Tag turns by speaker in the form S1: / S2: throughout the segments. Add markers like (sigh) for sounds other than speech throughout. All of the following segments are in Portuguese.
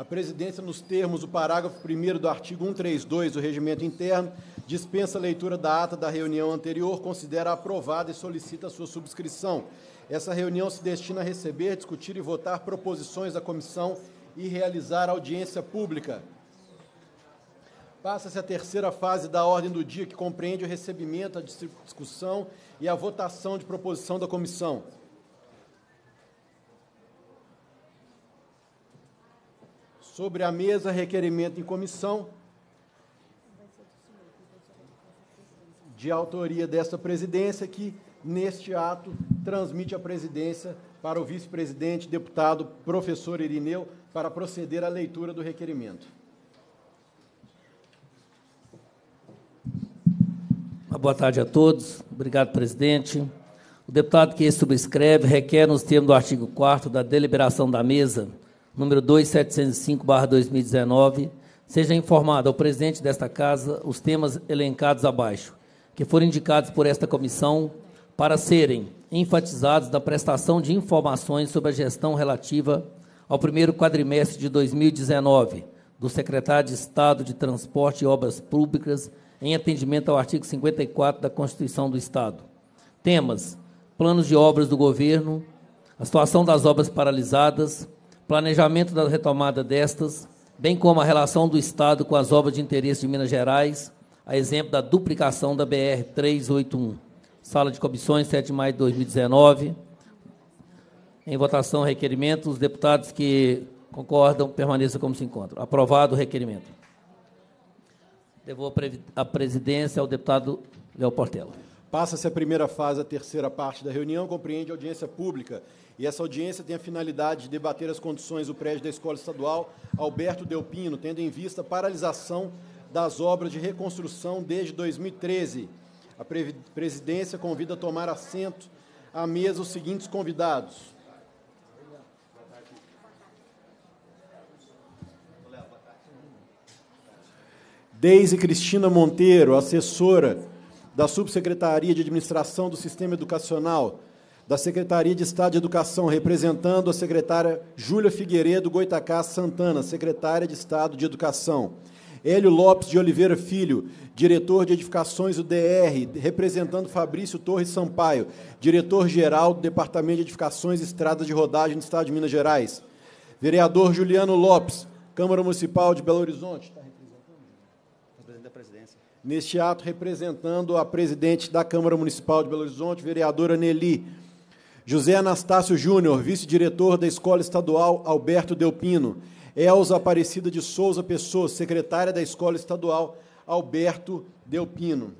S1: A presidência, nos termos do parágrafo 1 do artigo 132 do Regimento Interno, dispensa a leitura da ata da reunião anterior, considera aprovada e solicita a sua subscrição. Essa reunião se destina a receber, discutir e votar proposições da comissão e realizar audiência pública. Passa-se a terceira fase da ordem do dia, que compreende o recebimento, a discussão e a votação de proposição da comissão. Sobre a mesa, requerimento em comissão de autoria desta presidência que, neste ato, transmite a presidência para o vice-presidente, deputado professor Irineu, para proceder à leitura do requerimento.
S2: Boa tarde a todos. Obrigado, presidente. O deputado que subscreve requer, nos termos do artigo 4 da deliberação da mesa, número 2705/2019, seja informado ao presidente desta casa os temas elencados abaixo, que foram indicados por esta comissão para serem enfatizados da prestação de informações sobre a gestão relativa ao primeiro quadrimestre de 2019 do secretário de Estado de Transporte e Obras Públicas em atendimento ao artigo 54 da Constituição do Estado. Temas: planos de obras do governo, a situação das obras paralisadas, planejamento da retomada destas, bem como a relação do Estado com as obras de interesse de Minas Gerais, a exemplo da duplicação da BR 381. Sala de Comissões, 7 de maio de 2019. Em votação, requerimento. Os deputados que concordam, permaneçam como se encontram. Aprovado o requerimento. Devo a presidência ao deputado Léo Portela.
S1: Passa-se a primeira fase, a terceira parte da reunião, compreende audiência pública e essa audiência tem a finalidade de debater as condições do prédio da Escola Estadual Alberto Delpino, tendo em vista a paralisação das obras de reconstrução desde 2013. A presidência convida a tomar assento à mesa os seguintes convidados. Deise Cristina Monteiro, assessora da Subsecretaria de Administração do Sistema Educacional, da Secretaria de Estado de Educação, representando a secretária Júlia Figueiredo Goitacá Santana, secretária de Estado de Educação. Hélio Lopes de Oliveira Filho, diretor de Edificações UDR, representando Fabrício Torres Sampaio, diretor-geral do Departamento de Edificações e Estradas de Rodagem do Estado de Minas Gerais. Vereador Juliano Lopes, Câmara Municipal de Belo Horizonte. Está representando? a presidência. Neste ato, representando a presidente da Câmara Municipal de Belo Horizonte, vereadora Nelly. José Anastácio Júnior, vice-diretor da Escola Estadual Alberto Delpino. Elza Aparecida de Souza Pessoa, secretária da Escola Estadual Alberto Delpino.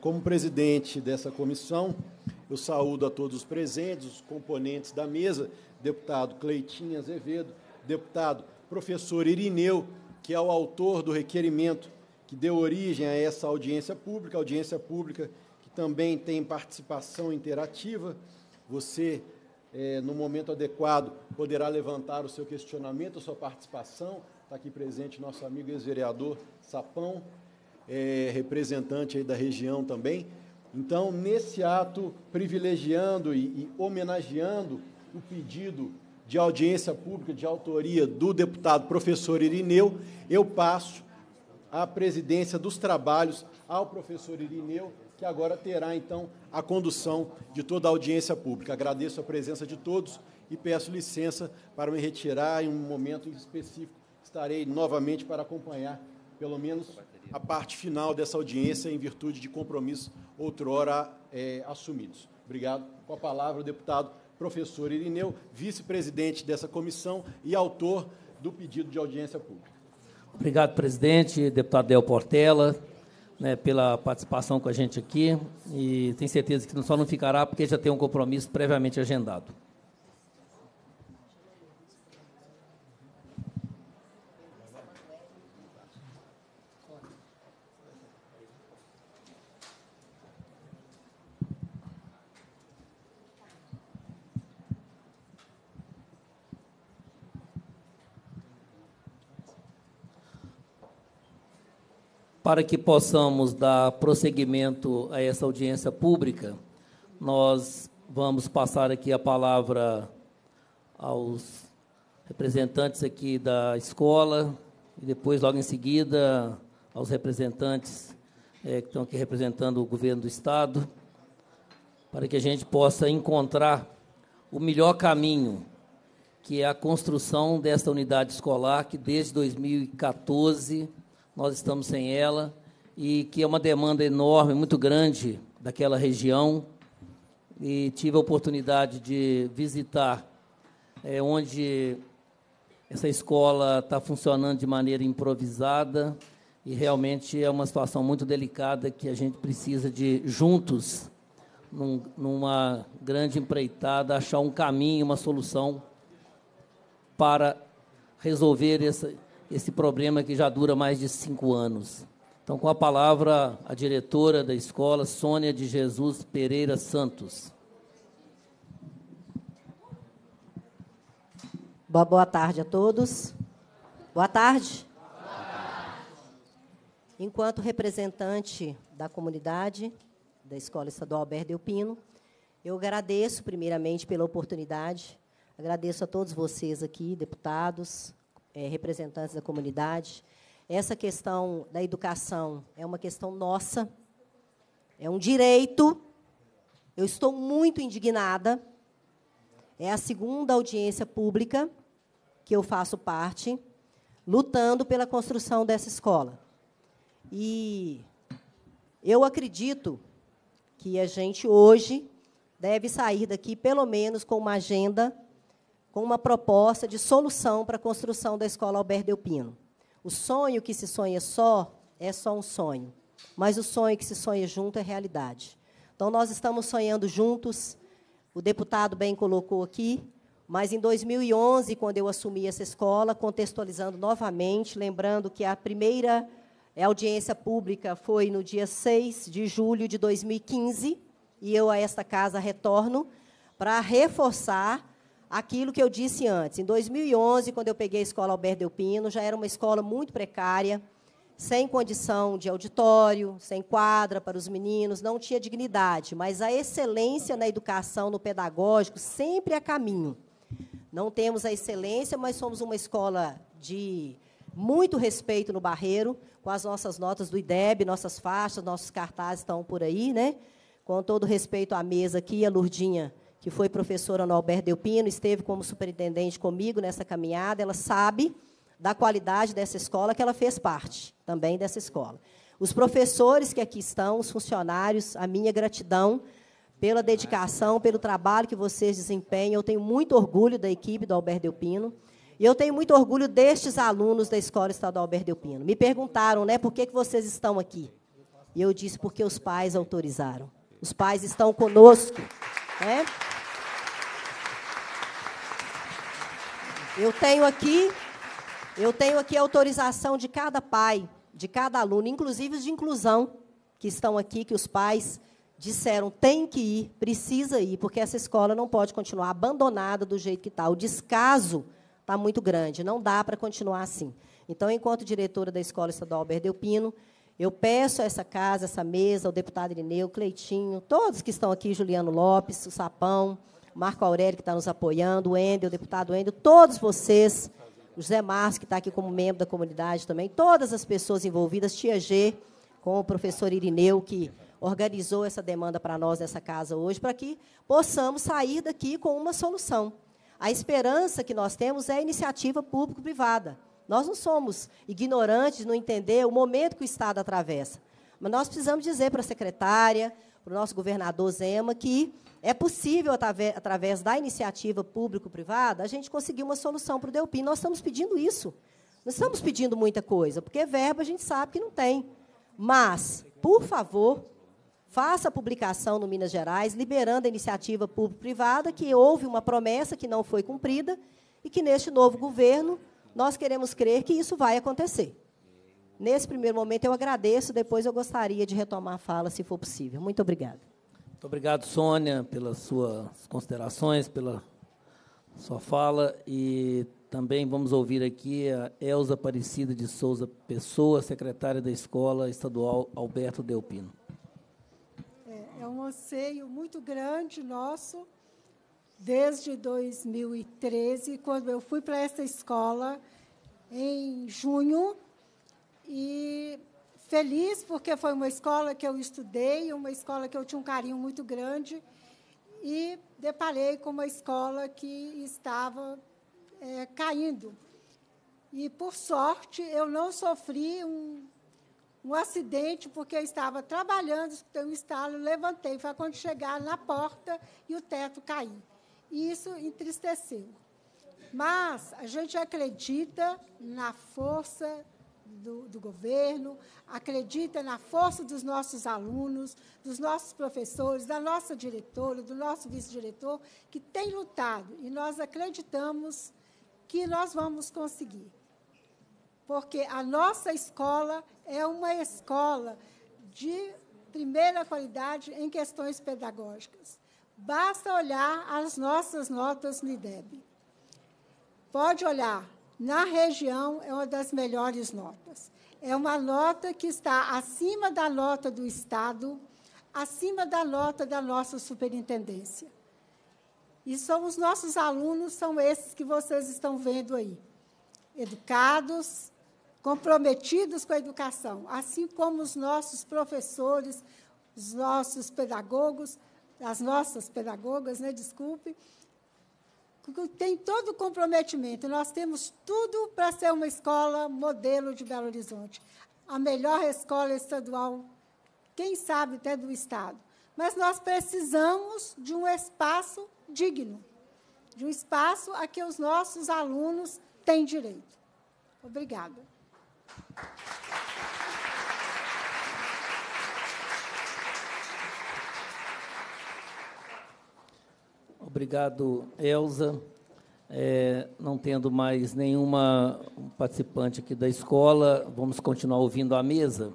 S1: Como presidente dessa comissão, eu saúdo a todos os presentes, os componentes da mesa, deputado Cleitinho Azevedo, deputado professor Irineu, que é o autor do requerimento que deu origem a essa audiência pública, audiência pública que também tem participação interativa. Você, é, no momento adequado, poderá levantar o seu questionamento, a sua participação. Está aqui presente nosso amigo ex-vereador Sapão, é, representante da região também. Então, nesse ato, privilegiando e, e homenageando o pedido de audiência pública de autoria do deputado professor Irineu, eu passo a presidência dos trabalhos ao professor Irineu, que agora terá, então, a condução de toda a audiência pública. Agradeço a presença de todos e peço licença para me retirar em um momento específico. Estarei novamente para acompanhar, pelo menos a parte final dessa audiência em virtude de compromissos outrora é, assumidos. Obrigado. Com a palavra, o deputado professor Irineu, vice-presidente dessa comissão e autor do pedido de audiência pública.
S2: Obrigado, presidente, deputado Del Portela, né, pela participação com a gente aqui. E tenho certeza que não só não ficará, porque já tem um compromisso previamente agendado. Para que possamos dar prosseguimento a essa audiência pública, nós vamos passar aqui a palavra aos representantes aqui da escola e depois, logo em seguida, aos representantes é, que estão aqui representando o governo do Estado, para que a gente possa encontrar o melhor caminho, que é a construção desta unidade escolar que desde 2014 nós estamos sem ela, e que é uma demanda enorme, muito grande daquela região. E tive a oportunidade de visitar é, onde essa escola está funcionando de maneira improvisada e realmente é uma situação muito delicada que a gente precisa de juntos, num, numa grande empreitada, achar um caminho, uma solução para resolver essa, esse problema que já dura mais de cinco anos. Então, com a palavra, a diretora da escola, Sônia de Jesus Pereira Santos.
S3: Boa, boa tarde a todos. Boa tarde. Enquanto representante da comunidade da Escola Estadual Alberto Delpino, Pino, eu agradeço primeiramente pela oportunidade, agradeço a todos vocês aqui, deputados, é, representantes da comunidade. Essa questão da educação é uma questão nossa, é um direito. Eu estou muito indignada. É a segunda audiência pública que eu faço parte, lutando pela construção dessa escola. E eu acredito que a gente hoje deve sair daqui, pelo menos, com uma agenda com uma proposta de solução para a construção da escola Alberto Delpino. Pino. O sonho que se sonha só é só um sonho, mas o sonho que se sonha junto é realidade. Então, nós estamos sonhando juntos, o deputado bem colocou aqui, mas em 2011, quando eu assumi essa escola, contextualizando novamente, lembrando que a primeira audiência pública foi no dia 6 de julho de 2015, e eu a esta casa retorno para reforçar aquilo que eu disse antes. Em 2011, quando eu peguei a escola Alberto Delpino, já era uma escola muito precária, sem condição de auditório, sem quadra para os meninos, não tinha dignidade, mas a excelência na educação, no pedagógico, sempre a é caminho. Não temos a excelência, mas somos uma escola de muito respeito no Barreiro, com as nossas notas do IDEB, nossas faixas, nossos cartazes estão por aí, né? Com todo respeito à mesa aqui, a Lurdinha que foi professora no Alberto Delpino, esteve como superintendente comigo nessa caminhada, ela sabe da qualidade dessa escola, que ela fez parte também dessa escola. Os professores que aqui estão, os funcionários, a minha gratidão pela dedicação, pelo trabalho que vocês desempenham. Eu tenho muito orgulho da equipe do Alberto Delpino. E eu tenho muito orgulho destes alunos da Escola Estadual Alberto Delpino. Me perguntaram, né, por que, que vocês estão aqui? E eu disse, porque os pais autorizaram. Os pais estão conosco. Né? Eu tenho aqui, eu tenho aqui a autorização de cada pai, de cada aluno, inclusive os de inclusão que estão aqui, que os pais disseram tem que ir, precisa ir, porque essa escola não pode continuar abandonada do jeito que está. O descaso está muito grande, não dá para continuar assim. Então, enquanto diretora da Escola Estadual Berdeu Pino, eu peço a essa casa, essa mesa, ao deputado Irineu, Cleitinho, todos que estão aqui, Juliano Lopes, o Sapão, Marco Aurélio, que está nos apoiando, o Endel, o deputado Endel, todos vocês, o José Márcio, que está aqui como membro da comunidade também, todas as pessoas envolvidas, Tia G, com o professor Irineu, que organizou essa demanda para nós nessa casa hoje, para que possamos sair daqui com uma solução. A esperança que nós temos é a iniciativa público-privada. Nós não somos ignorantes, não entender o momento que o Estado atravessa. Mas nós precisamos dizer para a secretária, para o nosso governador Zema que é possível, através da iniciativa público-privada, a gente conseguir uma solução para o Delpim. Nós estamos pedindo isso. Não estamos pedindo muita coisa, porque verba a gente sabe que não tem. Mas, por favor, faça a publicação no Minas Gerais, liberando a iniciativa público-privada, que houve uma promessa que não foi cumprida e que, neste novo governo, nós queremos crer que isso vai acontecer. Nesse primeiro momento, eu agradeço, depois eu gostaria de retomar a fala, se for possível. Muito obrigada.
S2: Muito obrigado, Sônia, pelas suas considerações, pela sua fala. E também vamos ouvir aqui a Elza Aparecida de Souza Pessoa, secretária da Escola Estadual Alberto Delpino.
S4: É, é um anseio muito grande nosso, desde 2013, quando eu fui para essa escola, em junho, e feliz porque foi uma escola que eu estudei, uma escola que eu tinha um carinho muito grande e deparei com uma escola que estava é, caindo. E, por sorte, eu não sofri um, um acidente, porque eu estava trabalhando, escutei um estalo, levantei. Foi quando chegar na porta e o teto caiu. E isso entristeceu. Mas a gente acredita na força do, do governo, acredita na força dos nossos alunos, dos nossos professores, da nossa diretora, do nosso vice-diretor, que tem lutado e nós acreditamos que nós vamos conseguir. Porque a nossa escola é uma escola de primeira qualidade em questões pedagógicas. Basta olhar as nossas notas no IDEB. Pode olhar na região, é uma das melhores notas. É uma nota que está acima da nota do Estado, acima da nota da nossa superintendência. E são os nossos alunos, são esses que vocês estão vendo aí. Educados, comprometidos com a educação, assim como os nossos professores, os nossos pedagogos, as nossas pedagogas, né, desculpe, tem todo o comprometimento. Nós temos tudo para ser uma escola modelo de Belo Horizonte. A melhor escola estadual, quem sabe até do Estado. Mas nós precisamos de um espaço digno, de um espaço a que os nossos alunos têm direito. Obrigada.
S2: Obrigado, Elza. É, não tendo mais nenhuma participante aqui da escola, vamos continuar ouvindo a mesa.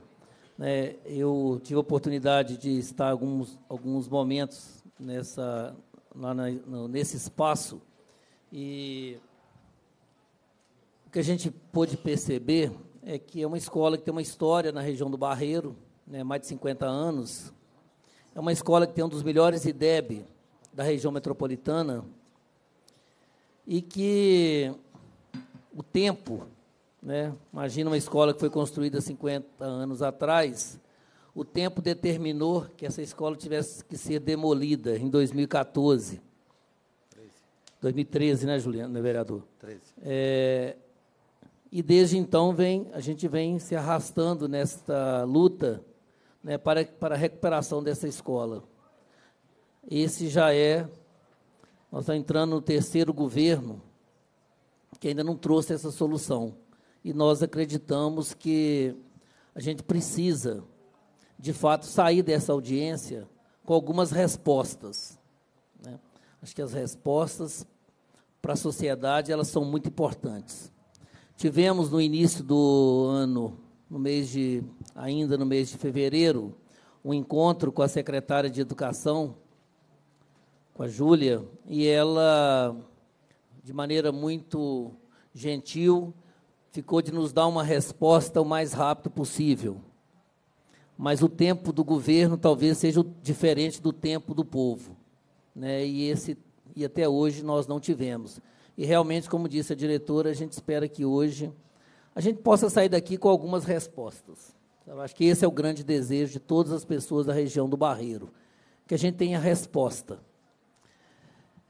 S2: É, eu tive a oportunidade de estar alguns, alguns momentos nessa, lá na, no, nesse espaço e o que a gente pôde perceber é que é uma escola que tem uma história na região do Barreiro, né, mais de 50 anos. É uma escola que tem um dos melhores IDEB da região metropolitana e que o tempo, né, imagina uma escola que foi construída 50 anos atrás, o tempo determinou que essa escola tivesse que ser demolida em 2014. 2013, né, Juliano, né, vereador? 13. É, e desde então vem, a gente vem se arrastando nesta luta né, para, para a recuperação dessa escola. Esse já é, nós estamos entrando no terceiro governo que ainda não trouxe essa solução. E nós acreditamos que a gente precisa, de fato, sair dessa audiência com algumas respostas. Né? Acho que as respostas para a sociedade elas são muito importantes. Tivemos no início do ano, no mês de ainda no mês de fevereiro, um encontro com a secretária de Educação com a Júlia, e ela, de maneira muito gentil, ficou de nos dar uma resposta o mais rápido possível. Mas o tempo do governo talvez seja diferente do tempo do povo, né? E esse e até hoje nós não tivemos. E realmente, como disse a diretora, a gente espera que hoje a gente possa sair daqui com algumas respostas. Eu acho que esse é o grande desejo de todas as pessoas da região do Barreiro, que a gente tenha resposta.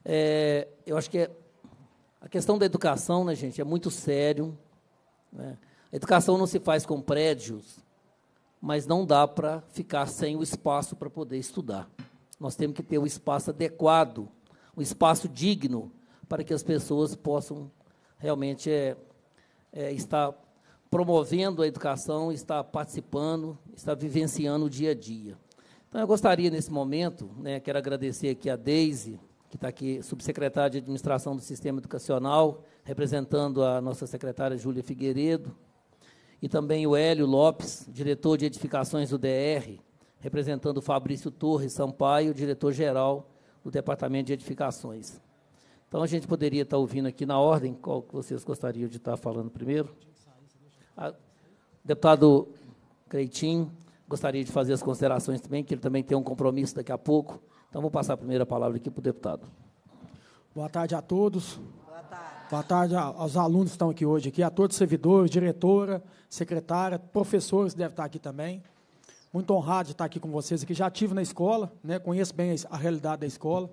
S2: É, eu acho que é, a questão da educação, né, gente, é muito sério. Né? A educação não se faz com prédios, mas não dá para ficar sem o espaço para poder estudar. Nós temos que ter um espaço adequado, um espaço digno, para que as pessoas possam realmente é, é, estar promovendo a educação, estar participando, estar vivenciando o dia a dia. Então, eu gostaria, nesse momento, né, quero agradecer aqui a Deise, que está aqui, subsecretária de Administração do Sistema Educacional, representando a nossa secretária Júlia Figueiredo, e também o Hélio Lopes, diretor de Edificações do DR, representando o Fabrício Torres Sampaio, diretor-geral do Departamento de Edificações. Então, a gente poderia estar tá ouvindo aqui na ordem, qual que vocês gostariam de estar tá falando primeiro? A, ah, deputado Creitinho, gostaria de fazer as considerações também, que ele também tem um compromisso daqui a pouco então, vou passar a primeira palavra aqui para o deputado.
S5: Boa tarde a todos. Boa tarde. Boa tarde aos alunos que estão aqui hoje, aqui, a todos os servidores, diretora, secretária, professores que devem estar aqui também. Muito honrado de estar aqui com vocês aqui. Já estive na escola, né, conheço bem a realidade da escola.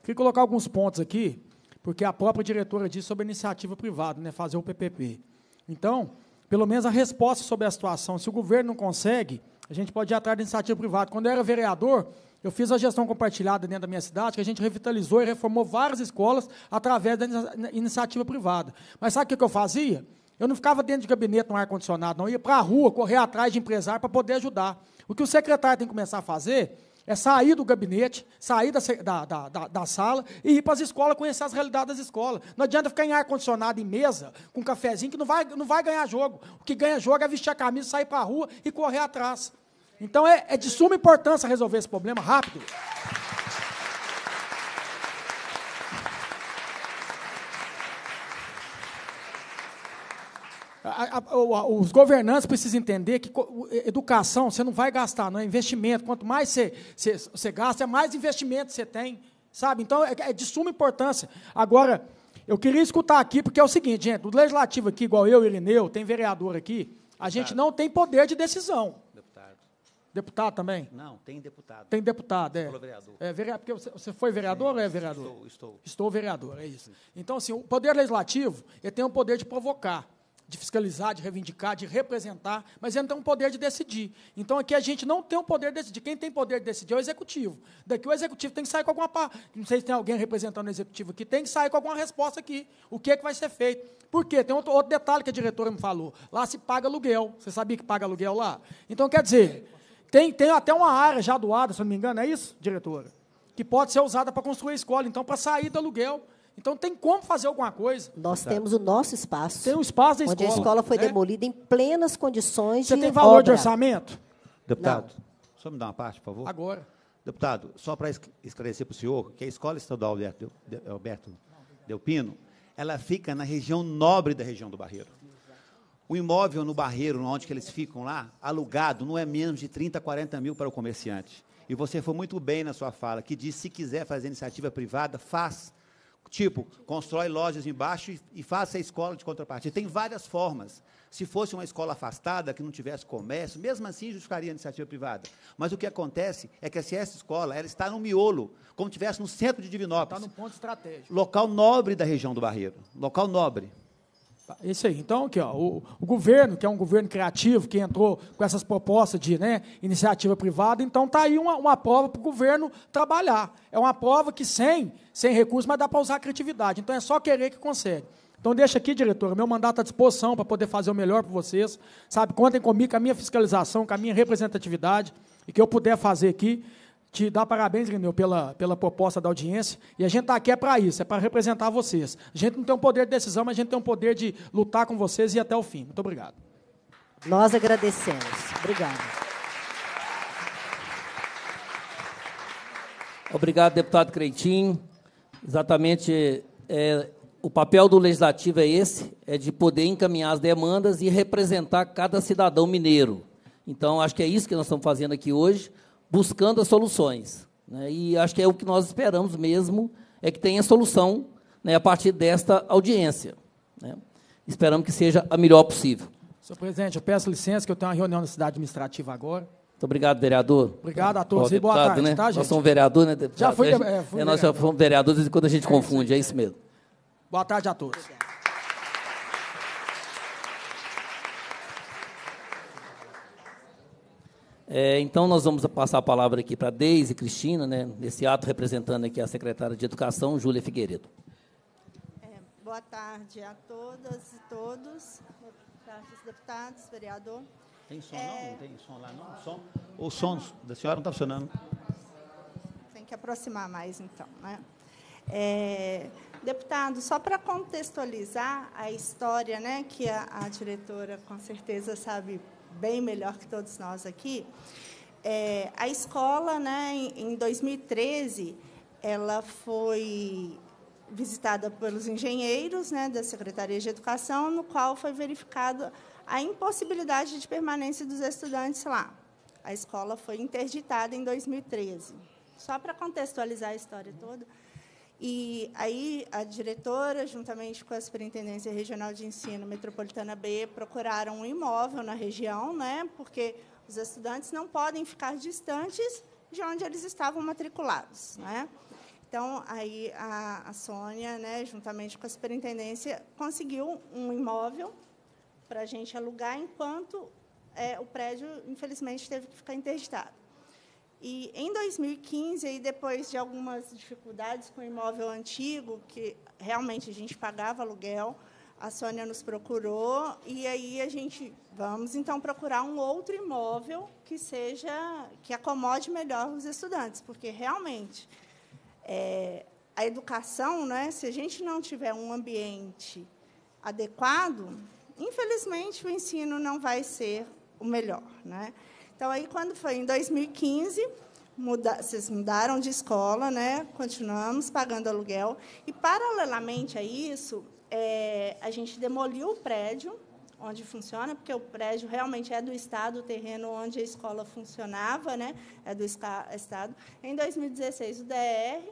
S5: Queria colocar alguns pontos aqui, porque a própria diretora disse sobre a iniciativa privada, né, fazer o PPP. Então, pelo menos a resposta sobre a situação. Se o governo não consegue, a gente pode ir atrás da iniciativa privada. Quando eu era vereador, eu fiz a gestão compartilhada dentro da minha cidade, que a gente revitalizou e reformou várias escolas através da iniciativa privada. Mas sabe o que eu fazia? Eu não ficava dentro de gabinete no ar-condicionado, não. Eu ia para a rua, correr atrás de empresário para poder ajudar. O que o secretário tem que começar a fazer é sair do gabinete, sair da, da, da, da sala e ir para as escolas conhecer as realidades das escolas. Não adianta ficar em ar-condicionado em mesa, com um cafezinho, que não vai, não vai ganhar jogo. O que ganha jogo é vestir a camisa, sair para a rua e correr atrás. Então é, é de suma importância resolver esse problema rápido. A, a, a, os governantes precisam entender que educação você não vai gastar, não é investimento. Quanto mais você, você, você gasta, é mais investimento você tem, sabe? Então é, é, de suma importância. Agora, eu queria escutar aqui, porque é o seguinte, gente, o legislativo aqui, igual eu, Irineu, tem vereador aqui, a gente claro. É. não tem poder de decisão. Deputado também?
S6: Não, tem deputado.
S5: Tem deputado, é. vereador. É, vereador porque você foi vereador Sim, ou é vereador? Estou, estou. Estou vereador, é isso. Então, assim, o poder legislativo ele tem o poder de provocar, de fiscalizar, de reivindicar, de representar, mas ele não tem um poder de decidir. Então, aqui a gente não tem o um poder de decidir. Quem tem poder de decidir é o executivo. Daqui o executivo tem que sair com alguma. Não sei se tem alguém representando o executivo aqui, tem que sair com alguma resposta aqui. O que é que vai ser feito? Por quê? Tem outro, outro detalhe que a diretora me falou. Lá se paga aluguel. Você sabia que paga aluguel lá? Então, quer dizer. Tem, tem até uma área já doada, se não me engano, é isso, diretora? Que pode ser usada para construir a escola, então, para sair do aluguel. Então tem como fazer alguma coisa.
S3: Nós Exato. temos o nosso espaço. Tem o um espaço da onde escola. Onde a escola foi né? demolida em plenas condições Você de Você tem valor obra. de
S5: orçamento?
S6: Deputado, Não. só me dá uma parte, por favor. Agora. Deputado, só para esclarecer para o senhor que a Escola Estadual Alberto, Alberto Delpino, ela fica na região nobre da região do Barreiro. O imóvel no Barreiro, onde que eles ficam lá, alugado, não é menos de 30, 40 mil para o comerciante. E você foi muito bem na sua fala, que diz se quiser fazer iniciativa privada, faz. Tipo, constrói lojas embaixo e, e faça a escola de contrapartida. Tem várias formas. Se fosse uma escola afastada, que não tivesse comércio, mesmo assim justificaria a iniciativa privada. Mas o que acontece é que se essa escola ela está no miolo, como tivesse no centro de Divinópolis. Está no
S5: ponto estratégico.
S6: Local nobre da região do Barreiro. Local
S5: nobre. Isso aí. Então, aqui, ó, o, o, governo, que é um governo criativo, que entrou com essas propostas de né, iniciativa privada, então está aí uma, uma prova para o governo trabalhar. É uma prova que sem, sem recursos, mas dá para usar a criatividade. Então é só querer que consegue. Então deixa aqui, diretora, meu mandato à disposição para poder fazer o melhor para vocês. Sabe, contem comigo, com a minha fiscalização, com a minha representatividade, e que eu puder fazer aqui te dar parabéns, Irineu, pela, pela proposta da audiência. E a gente está aqui é para isso, é para representar vocês. A gente não tem um poder de decisão, mas a gente tem um poder de lutar com vocês e ir até o fim. Muito obrigado. Nós agradecemos.
S2: Obrigado. Obrigado, deputado Creitinho. Exatamente, é, o papel do legislativo é esse, é de poder encaminhar as demandas e representar cada cidadão mineiro. Então, acho que é isso que nós estamos fazendo aqui hoje buscando as soluções. Né? E acho que é o que nós esperamos mesmo, é que tenha solução né, a partir desta audiência. Né? Esperamos que seja a melhor possível. Senhor
S5: presidente, eu peço licença que eu tenho uma reunião na cidade administrativa agora.
S2: Muito obrigado, vereador. Obrigado a todos. Bom, deputado, boa tarde, né? tá, gente? Nós somos vereador, né, deputado? Já fui, é, fui é, Nós já fomos vereadores e quando a gente é confunde, é isso mesmo.
S5: Boa tarde a todos. Obrigado.
S2: É, então, nós vamos passar a palavra aqui para Deise e Cristina, né, nesse ato representando aqui a secretária de Educação, Júlia Figueiredo.
S7: É, boa tarde a todas e todos, deputados, vereador. Tem som é... não? Não
S6: tem som lá não? Som? O som da senhora não está funcionando.
S7: Tem que aproximar mais, então. Né? É, deputado, só para contextualizar a história, né, que a, a diretora com certeza sabe bem melhor que todos nós aqui. É, a escola, né, em 2013, ela foi visitada pelos engenheiros né, da Secretaria de Educação, no qual foi verificada a impossibilidade de permanência dos estudantes lá. A escola foi interditada em 2013. Só para contextualizar a história toda, e aí a diretora, juntamente com a Superintendência Regional de Ensino Metropolitana B, procuraram um imóvel na região, né? Porque os estudantes não podem ficar distantes de onde eles estavam matriculados, né? Então, aí a, a Sônia, né, juntamente com a superintendência, conseguiu um imóvel para a gente alugar, enquanto é, o prédio, infelizmente, teve que ficar interditado. E em 2015, aí depois de algumas dificuldades com o imóvel antigo, que realmente a gente pagava aluguel, a Sônia nos procurou e aí a gente vamos então procurar um outro imóvel que seja que acomode melhor os estudantes, porque realmente é, a educação, né, se a gente não tiver um ambiente adequado, infelizmente o ensino não vai ser o melhor, né? Então, aí, quando foi em 2015, muda, vocês mudaram de escola, né? continuamos pagando aluguel. E, paralelamente a isso, é, a gente demoliu o prédio onde funciona, porque o prédio realmente é do Estado, o terreno onde a escola funcionava né? é do Estado. Em 2016, o DR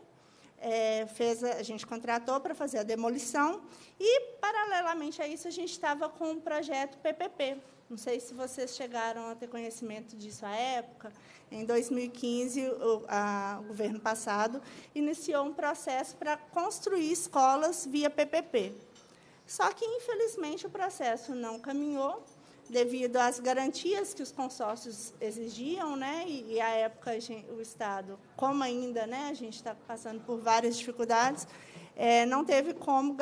S7: é, fez a, a, gente contratou para fazer a demolição e paralelamente a isso a gente estava com um projeto PPP não sei se vocês chegaram a ter conhecimento disso à época. Em 2015, o, a, o governo passado iniciou um processo para construir escolas via PPP. Só que, infelizmente, o processo não caminhou devido às garantias que os consórcios exigiam, né? E, e à época gente, o Estado, como ainda, né? A gente está passando por várias dificuldades, é, não teve como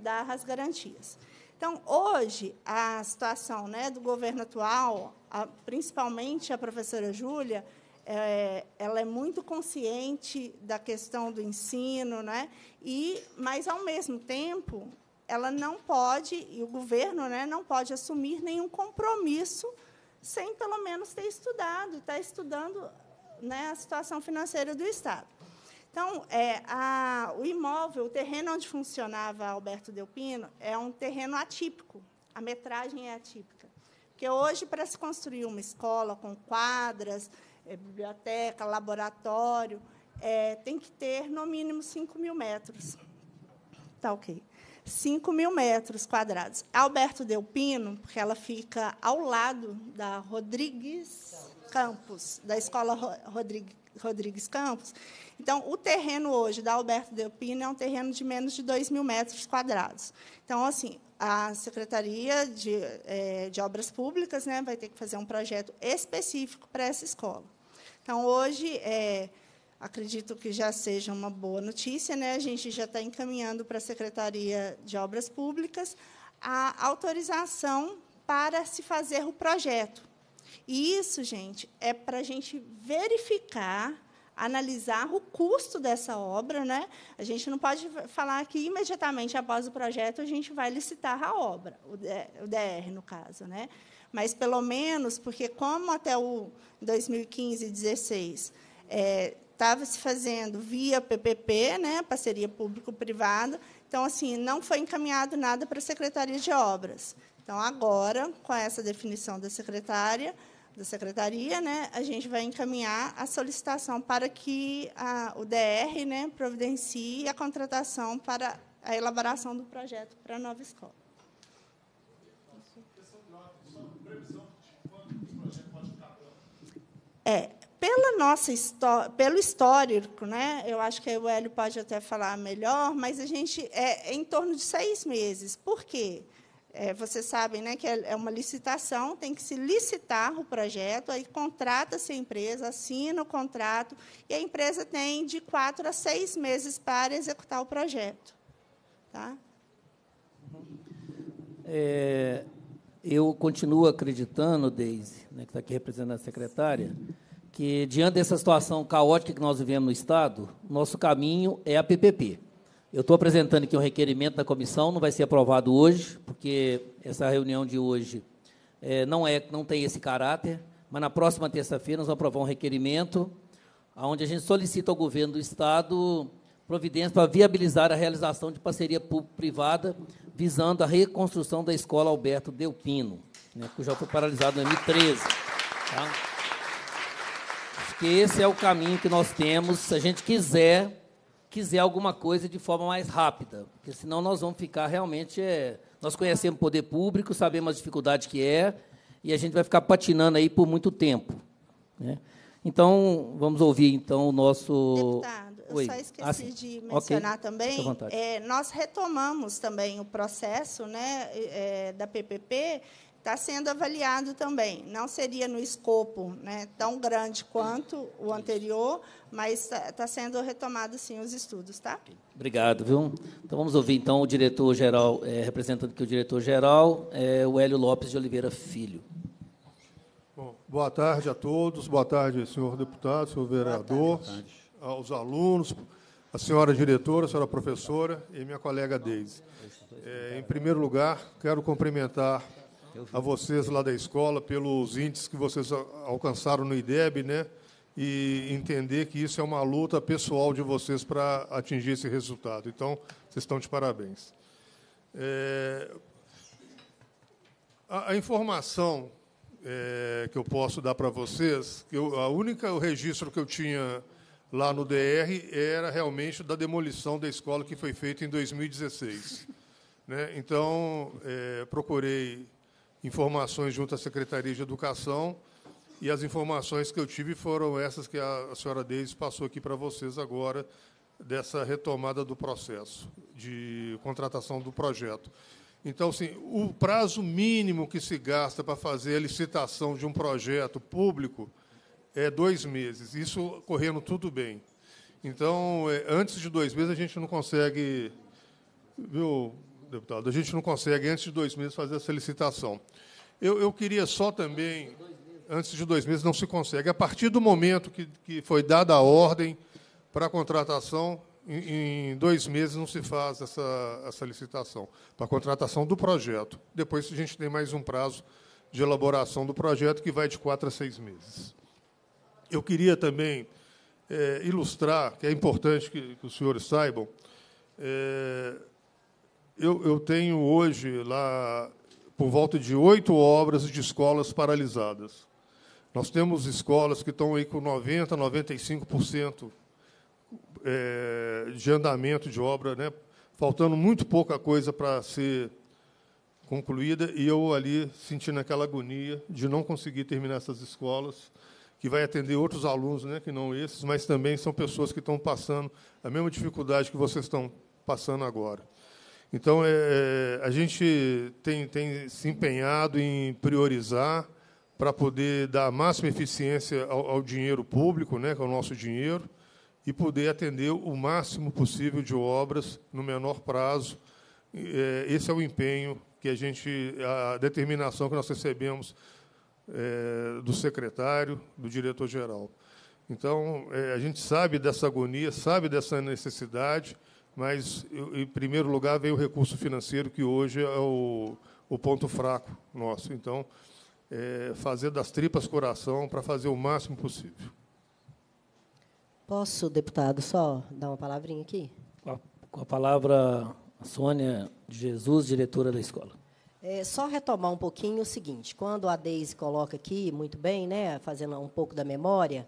S7: dar as garantias. Então, hoje, a situação né, do governo atual, a, principalmente a professora Júlia, é, ela é muito consciente da questão do ensino, né? E, mas ao mesmo tempo, ela não pode e o governo, né, não pode assumir nenhum compromisso sem pelo menos ter estudado, estar tá estudando né, a situação financeira do Estado. Então, é, a, o imóvel, o terreno onde funcionava Alberto Delpino, é um terreno atípico, a metragem é atípica. Porque hoje, para se construir uma escola com quadras, é, biblioteca, laboratório, é, tem que ter, no mínimo, 5 mil metros. Tá ok. 5 mil metros quadrados. Alberto Delpino, porque ela fica ao lado da Rodrigues Campos, da escola Rodrigues Campos, então, o terreno hoje da Alberto Delpino é um terreno de menos de 2 mil metros quadrados. Então, assim, a Secretaria de, é, de Obras Públicas né, vai ter que fazer um projeto específico para essa escola. Então, hoje, é, acredito que já seja uma boa notícia, né? a gente já está encaminhando para a Secretaria de Obras Públicas a autorização para se fazer o projeto. E isso, gente, é para a gente verificar analisar o custo dessa obra. Né? A gente não pode falar que imediatamente após o projeto a gente vai licitar a obra, o DR, no caso. Né? Mas, pelo menos, porque como até o 2015 e 2016 estava é, se fazendo via PPP, né, parceria público-privada, então, assim, não foi encaminhado nada para a Secretaria de Obras. Então, agora, com essa definição da secretária, da secretaria, né, a gente vai encaminhar a solicitação para que a, o DR né, providencie a contratação para a elaboração do projeto para a nova escola. É, pela nossa história, pelo histórico, né? Eu acho que o Hélio pode até falar melhor, mas a gente é, é em torno de seis meses. Por quê? é, vocês sabem né, que é, é uma licitação, tem que se licitar o projeto, aí contrata-se a empresa, assina o contrato, e a empresa tem de quatro a seis meses para executar o projeto. Tá?
S2: É, eu continuo acreditando, Deise, né, que está aqui representando a secretária, que diante dessa situação caótica que nós vivemos no Estado, nosso caminho é a PPP. Eu estou apresentando aqui um requerimento da comissão, não vai ser aprovado hoje, porque essa reunião de hoje é, não, é, não tem esse caráter, mas na próxima terça-feira nós vamos aprovar um requerimento onde a gente solicita ao governo do Estado providências para viabilizar a realização de parceria público-privada visando a reconstrução da escola Alberto Delpino, né, já foi paralisada em 2013. Tá? Acho que esse é o caminho que nós temos. Se a gente quiser quiser alguma coisa de forma mais rápida, porque senão nós vamos ficar realmente. É, nós conhecemos o poder público, sabemos a dificuldade que é, e a gente vai ficar patinando aí por muito tempo. Né? Então, vamos ouvir então o nosso. Deputado, eu Oi. só ah, esqueci ah, de mencionar okay. também.
S7: É, nós retomamos também o processo né, é, da PPP está sendo avaliado também. Não seria no escopo né, tão grande quanto o anterior, mas está tá sendo retomado sim os estudos, tá?
S2: Obrigado, viu? Então vamos ouvir então o diretor geral, é, representando que o diretor geral é o Hélio Lopes de Oliveira Filho.
S8: Bom, boa tarde a todos, boa tarde senhor deputado, senhor vereador, tarde, aos alunos, a senhora diretora, a senhora professora e minha colega Deise. É, em primeiro lugar, quero cumprimentar a vocês lá da escola pelos índices que vocês alcançaram no IDEB, né? E entender que isso é uma luta pessoal de vocês para atingir esse resultado. Então, vocês estão de parabéns. É... A, a, informação é, que eu posso dar para vocês, eu, a única o registro que eu tinha lá no DR era realmente da demolição da escola que foi feita em 2016. né? Então, é, procurei informações junto à Secretaria de Educação e as informações que eu tive foram essas que a senhora Deise passou aqui para vocês agora, dessa retomada do processo de contratação do projeto. Então, assim, o prazo mínimo que se gasta para fazer a licitação de um projeto público é dois meses. Isso correndo tudo bem. Então, é, antes de dois meses, a gente não consegue, viu, deputado. A gente não consegue, antes de dois meses, fazer essa licitação. Eu, eu queria só também, antes de dois meses não se consegue. A partir do momento que, que foi dada a ordem para a contratação, em, em dois meses não se faz essa, essa licitação, para a contratação do projeto. Depois a gente tem mais um prazo de elaboração do projeto, que vai de quatro a seis meses. Eu queria também é, ilustrar, que é importante que, que os senhores saibam, é, eu, eu tenho hoje lá por volta de oito obras de escolas paralisadas. Nós temos escolas que estão aí com 90%, 95% é, de andamento de obra, né? faltando muito pouca coisa para ser concluída, e eu ali sentindo aquela agonia de não conseguir terminar essas escolas, que vai atender outros alunos, né, que não esses, mas também são pessoas que estão passando a mesma dificuldade que vocês estão passando agora. Então, é, é, a gente tem, tem, se empenhado em priorizar para poder dar a máxima eficiência ao, ao, dinheiro público, né, que é o nosso dinheiro, e poder atender o máximo possível de obras no menor prazo. É, esse é o empenho que a gente, a determinação que nós recebemos é, do secretário, do diretor-geral. Então, é, a gente sabe dessa agonia, sabe dessa necessidade, mas, em primeiro lugar, vem o recurso financeiro, que hoje é o, o ponto fraco nosso. Então, é fazer das tripas coração para fazer o máximo possível.
S3: Posso, deputado, só dar uma palavrinha aqui?
S2: Com a palavra, a Sônia Jesus, diretora da escola.
S3: É, só retomar um pouquinho o seguinte: quando a Deise coloca aqui, muito bem, né, fazendo um pouco da memória,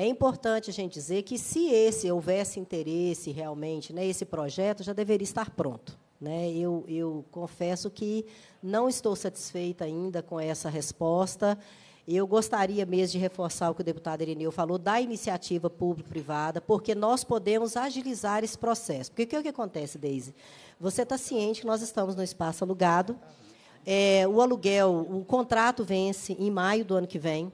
S3: é importante a gente dizer que, se esse houvesse interesse realmente, né, esse projeto já deveria estar pronto. Né? Eu, eu confesso que não estou satisfeita ainda com essa resposta. Eu gostaria mesmo de reforçar o que o deputado Irineu falou da iniciativa público-privada, porque nós podemos agilizar esse processo. Porque o que, é que acontece, Deise? Você está ciente que nós estamos no espaço alugado. É, o aluguel, o contrato vence em maio do ano que vem.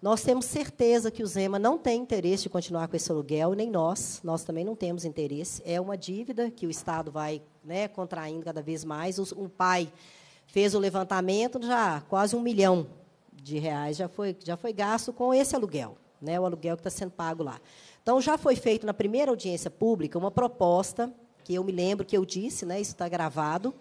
S3: Nós temos certeza que o Zema não tem interesse de continuar com esse aluguel, nem nós. Nós também não temos interesse. É uma dívida que o Estado vai né, contraindo cada vez mais. O, pai fez o levantamento, já quase um milhão de reais já foi, já foi gasto com esse aluguel, né, o aluguel que está sendo pago lá. Então, já foi feito na primeira audiência pública uma proposta, que eu me lembro que eu disse, né, isso está gravado,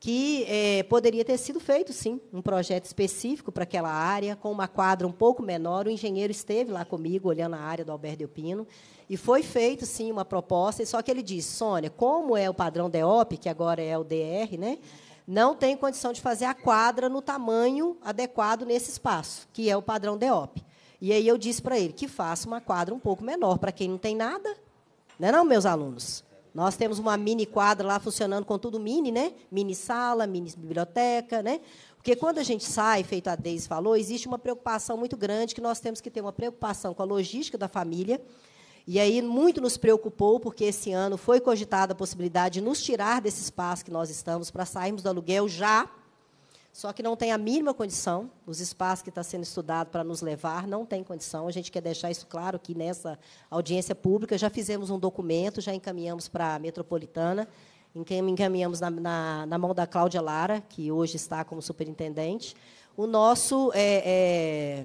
S3: que é, poderia ter sido feito, sim, um projeto específico para aquela área, com uma quadra um pouco menor. O engenheiro esteve lá comigo, olhando a área do Alberto Delpino, e foi feito, sim, uma proposta, só que ele disse, Sônia, como é o padrão DEOP, que agora é o DR, né, não tem condição de fazer a quadra no tamanho adequado nesse espaço, que é o padrão DEOP. E aí eu disse para ele que faça uma quadra um pouco menor, para quem não tem nada, não é não, meus alunos? Nós temos uma mini quadra lá funcionando com tudo mini, né? Mini sala, mini biblioteca, né? Porque quando a gente sai, feito a Deise falou, existe uma preocupação muito grande que nós temos que ter uma preocupação com a logística da família. E aí muito nos preocupou, porque esse ano foi cogitada a possibilidade de nos tirar desse espaço que nós estamos para sairmos do aluguel já, só que não tem a mínima condição, os espaços que está sendo estudado para nos levar não tem condição. A gente quer deixar isso claro que nessa audiência pública já fizemos um documento, já encaminhamos para a metropolitana, encaminhamos na, na, na mão da Cláudia Lara, que hoje está como superintendente. O nosso é, é,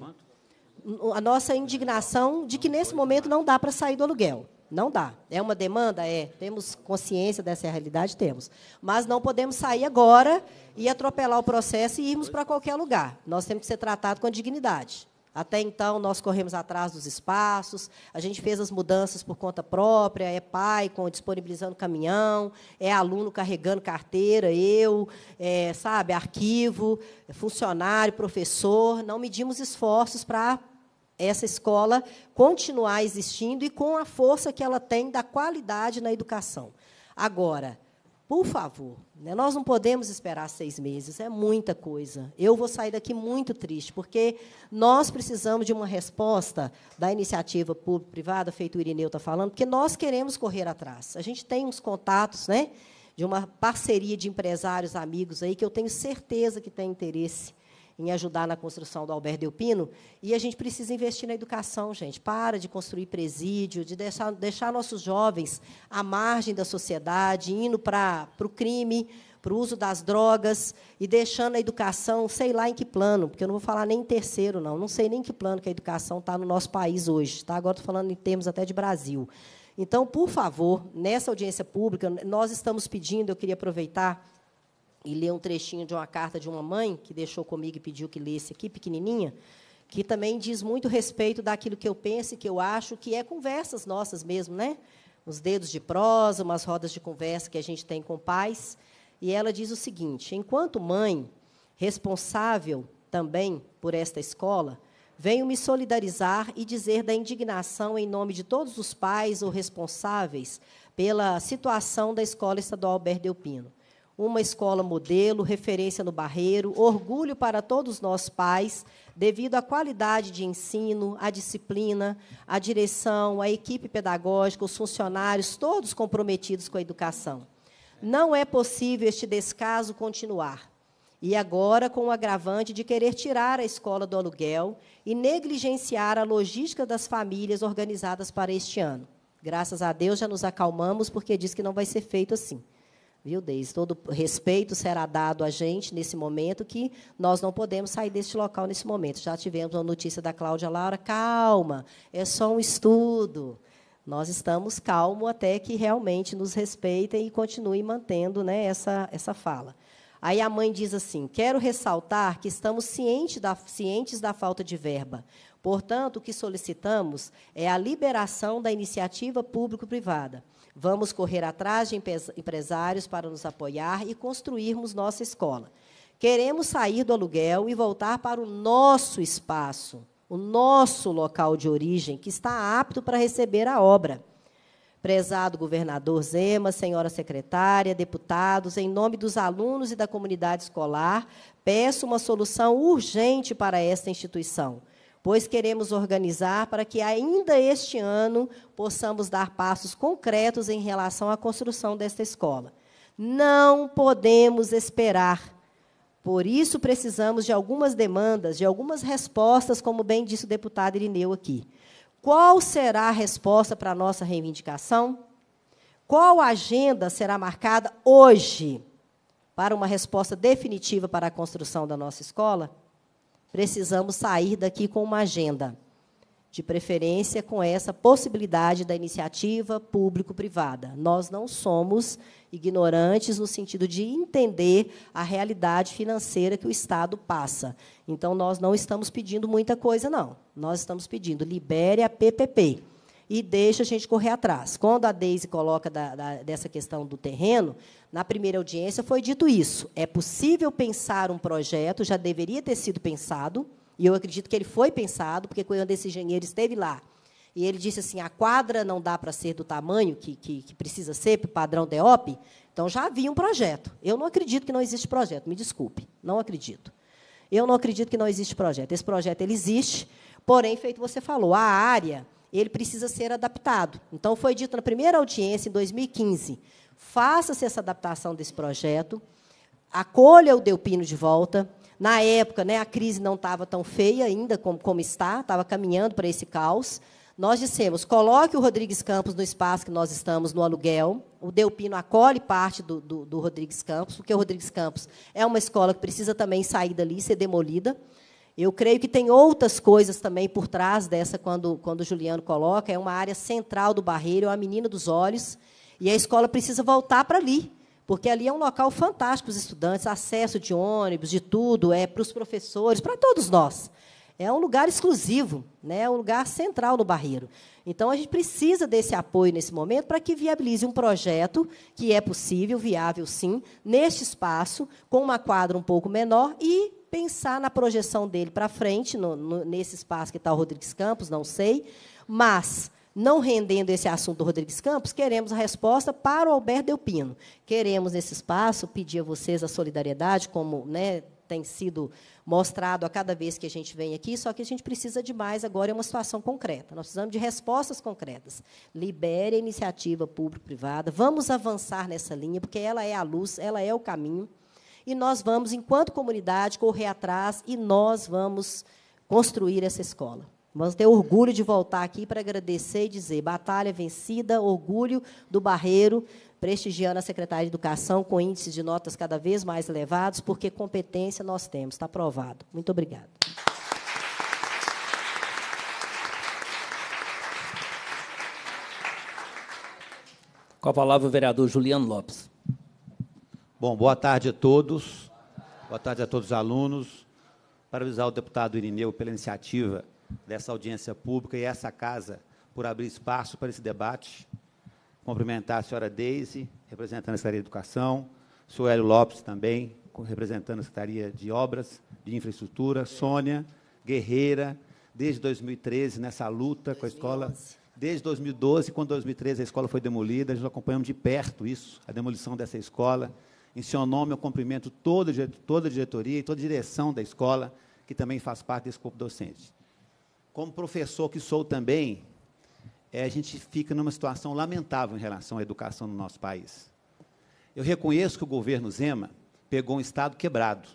S3: a nossa indignação de que nesse momento não dá para sair do aluguel. Não dá. É uma demanda? É. Temos consciência dessa realidade? Temos. Mas não podemos sair agora e atropelar o processo e irmos para qualquer lugar. Nós temos que ser tratados com dignidade. Até então, nós corremos atrás dos espaços, a gente fez as mudanças por conta própria, é pai com, disponibilizando caminhão, é aluno carregando carteira, eu, é, sabe, arquivo, é funcionário, professor. Não medimos esforços para essa escola continuar existindo e com a força que ela tem da qualidade na educação. Agora, por favor, né, nós não podemos esperar seis meses, é muita coisa. Eu vou sair daqui muito triste, porque nós precisamos de uma resposta da iniciativa público-privada, feito o Irineu está falando, porque nós queremos correr atrás. A gente tem uns contatos né, de uma parceria de empresários, amigos aí, que eu tenho certeza que tem interesse em ajudar na construção do Alberto Delpino, e a gente precisa investir na educação, gente. Para de construir presídio, de deixar, deixar nossos jovens à margem da sociedade, indo para o crime, para o uso das drogas, e deixando a educação, sei lá em que plano, porque eu não vou falar nem em terceiro, não. Não sei nem em que plano que a educação está no nosso país hoje. Tá? Agora estou falando em termos até de Brasil. Então, por favor, nessa audiência pública, nós estamos pedindo, eu queria aproveitar e ler um trechinho de uma carta de uma mãe que deixou comigo e pediu que lesse aqui, pequenininha, que também diz muito respeito daquilo que eu penso e que eu acho, que é conversas nossas mesmo, né? Os dedos de prosa, umas rodas de conversa que a gente tem com pais. E ela diz o seguinte: enquanto mãe, responsável também por esta escola, venho me solidarizar e dizer da indignação em nome de todos os pais ou responsáveis pela situação da Escola Estadual Alberto Delpino. Pino uma escola modelo, referência no Barreiro, orgulho para todos nós pais, devido à qualidade de ensino, à disciplina, à direção, à equipe pedagógica, os funcionários, todos comprometidos com a educação. Não é possível este descaso continuar. E agora, com o agravante de querer tirar a escola do aluguel e negligenciar a logística das famílias organizadas para este ano. Graças a Deus já nos acalmamos, porque diz que não vai ser feito assim. Viu, Deise? Todo respeito será dado a gente nesse momento que nós não podemos sair deste local nesse momento. Já tivemos a notícia da Cláudia Laura. Calma, é só um estudo. Nós estamos calmos até que realmente nos respeitem e continuem mantendo né, essa, essa fala. Aí a mãe diz assim: quero ressaltar que estamos cientes da, cientes da falta de verba. Portanto, o que solicitamos é a liberação da iniciativa público-privada Vamos correr atrás de empresários para nos apoiar e construirmos nossa escola. Queremos sair do aluguel e voltar para o nosso espaço, o nosso local de origem, que está apto para receber a obra. Prezado governador Zema, senhora secretária, deputados, em nome dos alunos e da comunidade escolar, peço uma solução urgente para esta instituição pois queremos organizar para que ainda este ano possamos dar passos concretos em relação à construção desta escola. Não podemos esperar. Por isso precisamos de algumas demandas, de algumas respostas, como bem disse o deputado Irineu aqui. Qual será a resposta para a nossa reivindicação? Qual agenda será marcada hoje para uma resposta definitiva para a construção da nossa escola? precisamos sair daqui com uma agenda, de preferência com essa possibilidade da iniciativa público-privada. Nós não somos ignorantes no sentido de entender a realidade financeira que o Estado passa. Então, nós não estamos pedindo muita coisa, não. Nós estamos pedindo libere a PPP e deixa a gente correr atrás. Quando a Deise coloca da, da, dessa questão do terreno, na primeira audiência foi dito isso. É possível pensar um projeto, já deveria ter sido pensado, e eu acredito que ele foi pensado, porque quando esse engenheiro esteve lá, e ele disse assim, a quadra não dá para ser do tamanho que, que, que precisa ser, padrão DEOP, então já havia um projeto. Eu não acredito que não existe projeto, me desculpe, não acredito. Eu não acredito que não existe projeto. Esse projeto ele existe, porém, feito você falou, a área ele precisa ser adaptado. Então, foi dito na primeira audiência, em 2015, faça-se essa adaptação desse projeto, acolha o Delpino de volta. Na época, né, a crise não estava tão feia ainda como, como está, estava caminhando para esse caos. Nós dissemos, coloque o Rodrigues Campos no espaço que nós estamos, no aluguel. O Delpino acolhe parte do, do, do Rodrigues Campos, porque o Rodrigues Campos é uma escola que precisa também sair dali, ser demolida. Eu creio que tem outras coisas também por trás dessa, quando, quando o Juliano coloca. É uma área central do Barreiro, é uma menina dos olhos. E a escola precisa voltar para ali, porque ali é um local fantástico para os estudantes acesso de ônibus, de tudo, é para os professores, para todos nós. É um lugar exclusivo, né? é um lugar central do Barreiro. Então, a gente precisa desse apoio nesse momento para que viabilize um projeto que é possível, viável sim, neste espaço, com uma quadra um pouco menor e pensar na projeção dele para frente, no, no, nesse espaço que está o Rodrigues Campos, não sei, mas não rendendo esse assunto do Rodrigues Campos, queremos a resposta para o Alberto Delpino. Queremos, nesse espaço, pedir a vocês a solidariedade, como né, tem sido mostrado a cada vez que a gente vem aqui, só que a gente precisa de mais agora, é uma situação concreta. Nós precisamos de respostas concretas. Libere a iniciativa público-privada, vamos avançar nessa linha, porque ela é a luz, ela é o caminho e nós vamos, enquanto comunidade, correr atrás e nós vamos construir essa escola. Vamos ter orgulho de voltar aqui para agradecer e dizer: batalha vencida, orgulho do Barreiro, prestigiando a Secretaria de Educação com índices de notas cada vez mais elevados, porque competência nós temos, está aprovado. Muito obrigado.
S6: Com a palavra o vereador Juliano Lopes. Bom, boa tarde a todos. Boa tarde a todos os alunos. Parabenizar o deputado Irineu pela iniciativa dessa audiência pública e essa casa por abrir espaço para esse debate. Cumprimentar a senhora Deise, representando a Secretaria de Educação, o senhor Hélio Lopes também, representando a Secretaria de Obras, de Infraestrutura, Sônia, guerreira, desde 2013 nessa luta com a escola. Desde 2012, quando 2013 a escola foi demolida, nós acompanhamos de perto isso, a demolição dessa escola em seu nome, eu cumprimento toda, toda a diretoria e toda a direção da escola, que também faz parte desse corpo docente. Como professor que sou também, é, a gente fica numa situação lamentável em relação à educação no nosso país. Eu reconheço que o governo Zema pegou um Estado quebrado.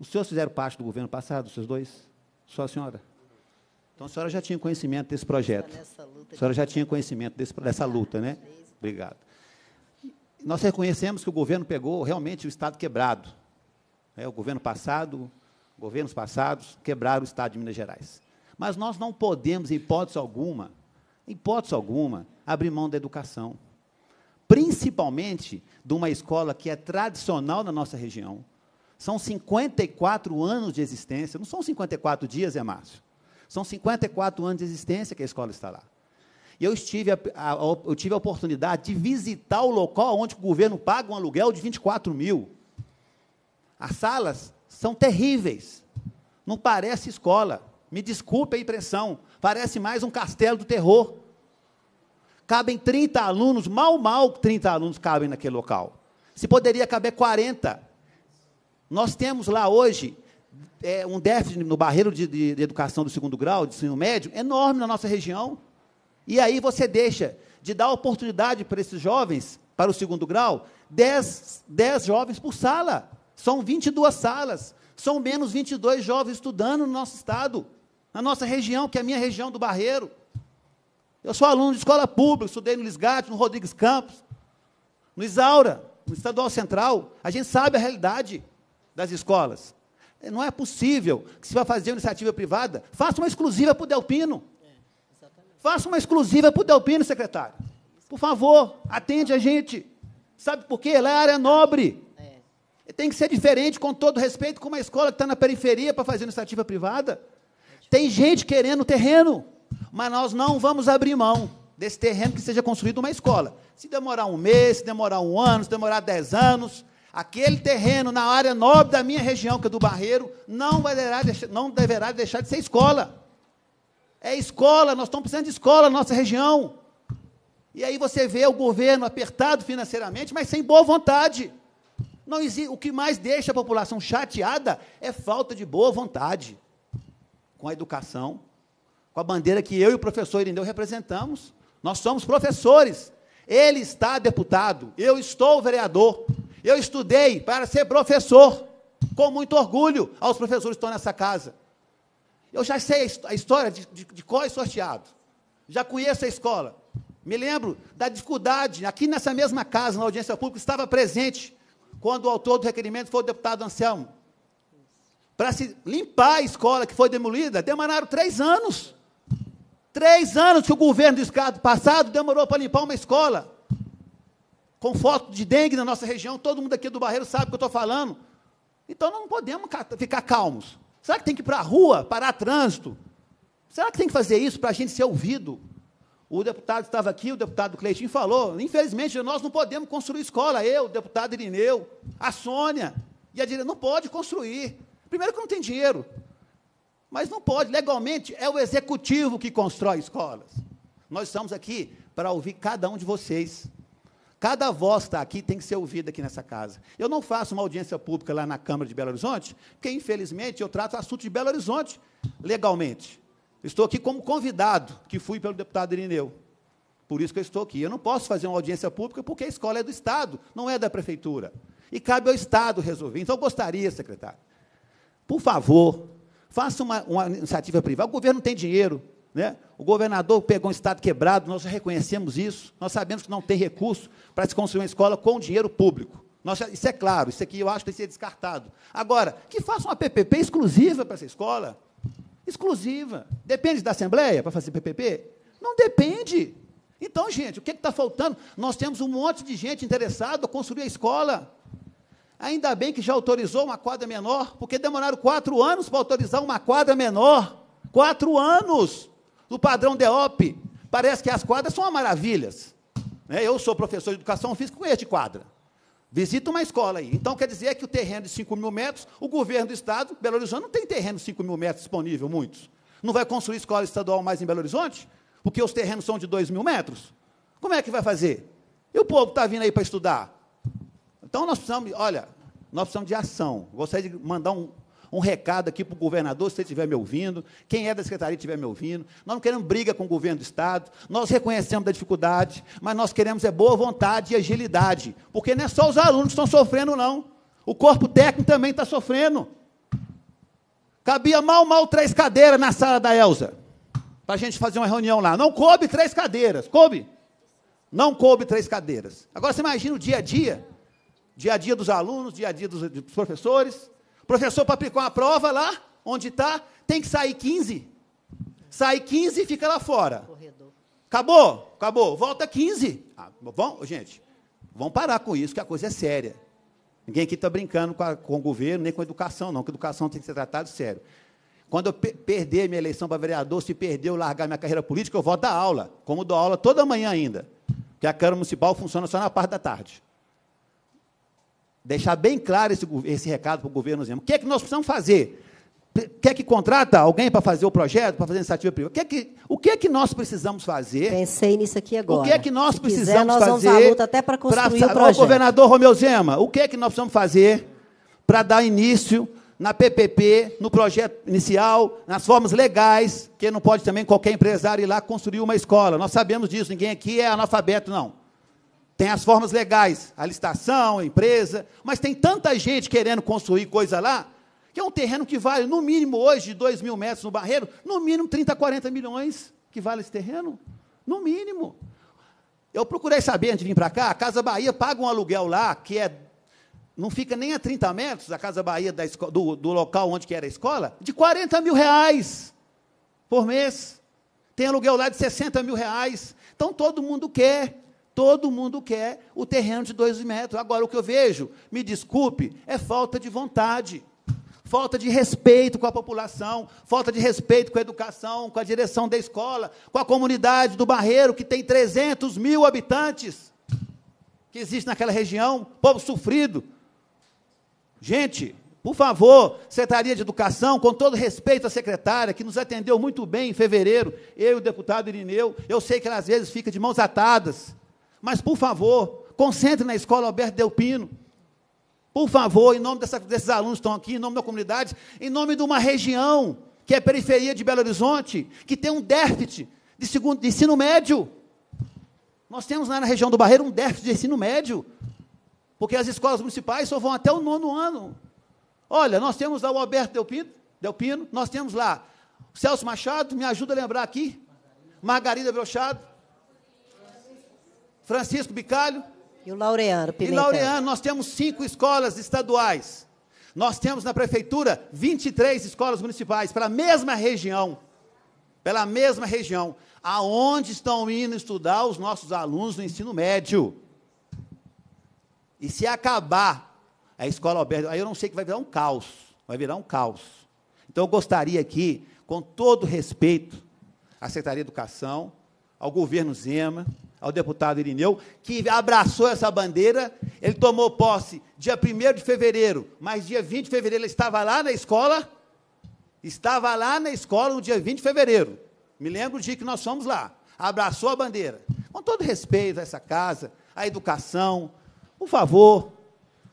S6: Os senhores fizeram parte do governo passado, os seus dois? Só a senhora? Então, a senhora já tinha conhecimento desse projeto. A senhora já tinha conhecimento desse, dessa luta, né? Obrigado nós reconhecemos que o governo pegou realmente o Estado quebrado. É, o governo passado, governos passados, quebraram o Estado de Minas Gerais. Mas nós não podemos, em hipótese alguma, em hipótese alguma, abrir mão da educação. Principalmente de uma escola que é tradicional na nossa região. São 54 anos de existência, não são 54 dias, é Márcio? São 54 anos de existência que a escola está lá. E eu, estive a, a, a, eu tive a oportunidade de visitar o local onde o governo paga um aluguel de 24 mil. As salas são terríveis. Não parece escola. Me desculpe a impressão. Parece mais um castelo do terror. Cabem 30 alunos, mal, mal 30 alunos cabem naquele local. Se poderia caber 40. Nós temos lá hoje é, um déficit no barreiro de, de, de educação do segundo grau, de ensino médio, enorme na nossa região. E aí você deixa de dar oportunidade para esses jovens, para o segundo grau, 10, 10 jovens por sala. São 22 salas. São menos 22 jovens estudando no nosso estado, na nossa região, que é a minha região do Barreiro. Eu sou aluno de escola pública, estudei no Lisgate, no Rodrigues Campos, no Isaura, no Estadual Central. A gente sabe a realidade das escolas. Não é possível que se vai fazer uma iniciativa privada, faça uma exclusiva para o Delpino. Faça uma exclusiva para o Delpino, secretário. Por favor, atende a gente. Sabe por quê? Lá é área nobre. É. Tem que ser diferente, com todo respeito, com uma escola que está na periferia para fazer iniciativa privada. Tem gente querendo terreno, mas nós não vamos abrir mão desse terreno que seja construído uma escola. Se demorar um mês, se demorar um ano, se demorar dez anos, aquele terreno na área nobre da minha região, que é do Barreiro, não, vai, não deverá deixar de ser escola. É escola, nós estamos precisando de escola na nossa região. E aí você vê o governo apertado financeiramente, mas sem boa vontade. Não existe, o que mais deixa a população chateada é falta de boa vontade com a educação, com a bandeira que eu e o professor Irineu representamos. Nós somos professores. Ele está deputado, eu estou vereador. Eu estudei para ser professor, com muito orgulho aos professores que estão nessa casa. Eu já sei a história de, de, de qual é sorteado. Já conheço a escola. Me lembro da dificuldade, aqui nessa mesma casa, na audiência pública, estava presente quando o autor do requerimento foi o deputado Anselmo. Para se limpar a escola que foi demolida, demoraram três anos. Três anos que o governo do estado passado demorou para limpar uma escola. Com foto de dengue na nossa região, todo mundo aqui do Barreiro sabe o que eu estou falando. Então, não podemos ficar calmos. Será que tem que ir para a rua, parar trânsito? Será que tem que fazer isso para a gente ser ouvido? O deputado estava aqui, o deputado Cleitinho falou, infelizmente nós não podemos construir escola, eu, o deputado Irineu, a Sônia, e a direita não pode construir. Primeiro que não tem dinheiro, mas não pode, legalmente é o executivo que constrói escolas. Nós estamos aqui para ouvir cada um de vocês. Cada voz está aqui tem que ser ouvida aqui nessa casa. Eu não faço uma audiência pública lá na Câmara de Belo Horizonte, porque, infelizmente, eu trato assunto de Belo Horizonte legalmente. Estou aqui como convidado, que fui pelo deputado Irineu. Por isso que eu estou aqui. Eu não posso fazer uma audiência pública porque a escola é do Estado, não é da Prefeitura. E cabe ao Estado resolver. Então, eu gostaria, secretário, por favor, faça uma, uma iniciativa privada. O governo tem dinheiro, né? O governador pegou um estado quebrado, nós reconhecemos isso, nós sabemos que não tem recurso para se construir uma escola com dinheiro público. isso é claro, isso aqui eu acho que tem que ser descartado. Agora, que faça uma PPP exclusiva para essa escola. Exclusiva. Depende da Assembleia para fazer PPP? Não depende. Então, gente, o que é está faltando? Nós temos um monte de gente interessada a construir a escola. Ainda bem que já autorizou uma quadra menor, porque demoraram quatro anos para autorizar uma quadra menor. Quatro anos! No padrão DEOP, parece que as quadras são maravilhas. Né? Eu sou professor de educação física, com de quadra. Visita uma escola aí. Então, quer dizer que o terreno de 5 mil metros, o governo do Estado, Belo Horizonte, não tem terreno de 5 mil metros disponível, muitos. Não vai construir escola estadual mais em Belo Horizonte? Porque os terrenos são de 2 mil metros? Como é que vai fazer? E o povo está vindo aí para estudar? Então, nós precisamos, olha, nós precisamos de ação. Gostaria de mandar um, um recado aqui para o governador, se você estiver me ouvindo, quem é da secretaria estiver me ouvindo. Nós não queremos briga com o governo do Estado, nós reconhecemos a dificuldade, mas nós queremos é boa vontade e agilidade, porque não é só os alunos que estão sofrendo, não. O corpo técnico também está sofrendo. Cabia mal, mal três cadeiras na sala da Elza, para a gente fazer uma reunião lá. Não coube três cadeiras, coube? Não coube três cadeiras. Agora você imagina o dia a dia, dia a dia dos alunos, dia a dia dos, dos professores, professor para aplicar uma prova lá, onde está, tem que sair 15. Sai 15 e fica lá fora. Corredor. Acabou, acabou. Volta 15. Ah, bom, gente, vamos parar com isso, que a coisa é séria. Ninguém aqui está brincando com, a, com, o governo, nem com a educação, não, que a educação tem que ser tratada sério. Quando eu pe perder minha eleição para vereador, se perder eu largar minha carreira política, eu volto dar aula, como dou aula toda manhã ainda. Porque a Câmara Municipal funciona só na parte da tarde deixar bem claro esse, esse recado para o governo. O que é que nós precisamos fazer? Quer que contrata alguém para fazer o projeto, para fazer a iniciativa privada? Que é que, o que é que nós precisamos fazer? Pensei nisso aqui agora. O que é que nós Se precisamos quiser, nós fazer? Vamos luta até para construir pra, o projeto. O governador Romeu Zema, o que é que nós precisamos fazer para dar início na PPP, no projeto inicial, nas formas legais, que não pode também qualquer empresário ir lá construir uma escola. Nós sabemos disso, ninguém aqui é analfabeto, não. Tem as formas legais, a licitação, a empresa, mas tem tanta gente querendo construir coisa lá, que é um terreno que vale, no mínimo hoje, de 2 mil metros no barreiro, no mínimo 30, 40 milhões que vale esse terreno. No mínimo. Eu procurei saber antes de vir para cá, a Casa Bahia paga um aluguel lá, que é. Não fica nem a 30 metros da Casa Bahia da do, do local onde que era a escola, de 40 mil reais por mês. Tem aluguel lá de 60 mil reais. Então todo mundo quer. Todo mundo quer o terreno de dois metros. Agora, o que eu vejo, me desculpe, é falta de vontade, falta de respeito com a população, falta de respeito com a educação, com a direção da escola, com a comunidade do Barreiro, que tem 300 mil habitantes, que existe naquela região, povo sofrido. Gente, por favor, Secretaria de Educação, com todo respeito à secretária, que nos atendeu muito bem em fevereiro, eu e o deputado Irineu, eu sei que ela às vezes fica de mãos atadas, mas, por favor, concentre na escola Alberto Delpino. Por favor, em nome dessa, desses alunos que estão aqui, em nome da comunidade, em nome de uma região que é periferia de Belo Horizonte, que tem um déficit de, segundo, de ensino médio. Nós temos lá na região do Barreiro um déficit de ensino médio, porque as escolas municipais só vão até o nono ano. Olha, nós temos lá o Alberto Delpino, Delpino nós temos lá o Celso Machado, me ajuda a lembrar aqui, Margarida Brochado,
S3: Francisco Bicalho. E o Laureano Pimentel. E Laureano,
S6: nós temos cinco escolas estaduais. Nós temos na prefeitura 23 escolas municipais para a mesma região. Pela mesma região. Aonde estão indo estudar os nossos alunos no ensino médio? E se acabar a escola Alberto, aí eu não sei que vai virar um caos. Vai virar um caos. Então eu gostaria aqui, com todo respeito, à Secretaria de Educação, ao governo Zema, ao deputado Irineu, que abraçou essa bandeira. Ele tomou posse dia 1 de fevereiro, mas dia 20 de fevereiro ele estava lá na escola. Estava lá na escola no dia 20 de fevereiro. Me lembro o dia que nós fomos lá. Abraçou a bandeira. Com todo respeito a essa casa, à educação, por favor,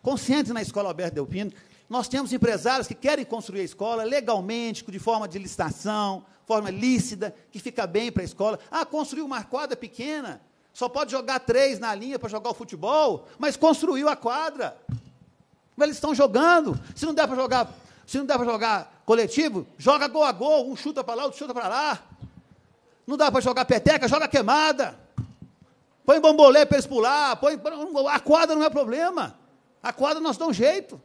S6: consciente na escola Alberto Delpino. Nós temos empresários que querem construir a escola legalmente, de forma de licitação, forma lícita, que fica bem para a escola. Ah, construir uma quadra pequena, só pode jogar três na linha para jogar o futebol, mas construiu a quadra. Mas eles estão jogando. Se não der para jogar, se não der para jogar coletivo, joga gol a gol, um chuta para lá, outro chuta para lá. Não dá para jogar peteca, joga queimada. Põe bambolê para eles pular, põe a quadra não é problema. A quadra nós dá um jeito.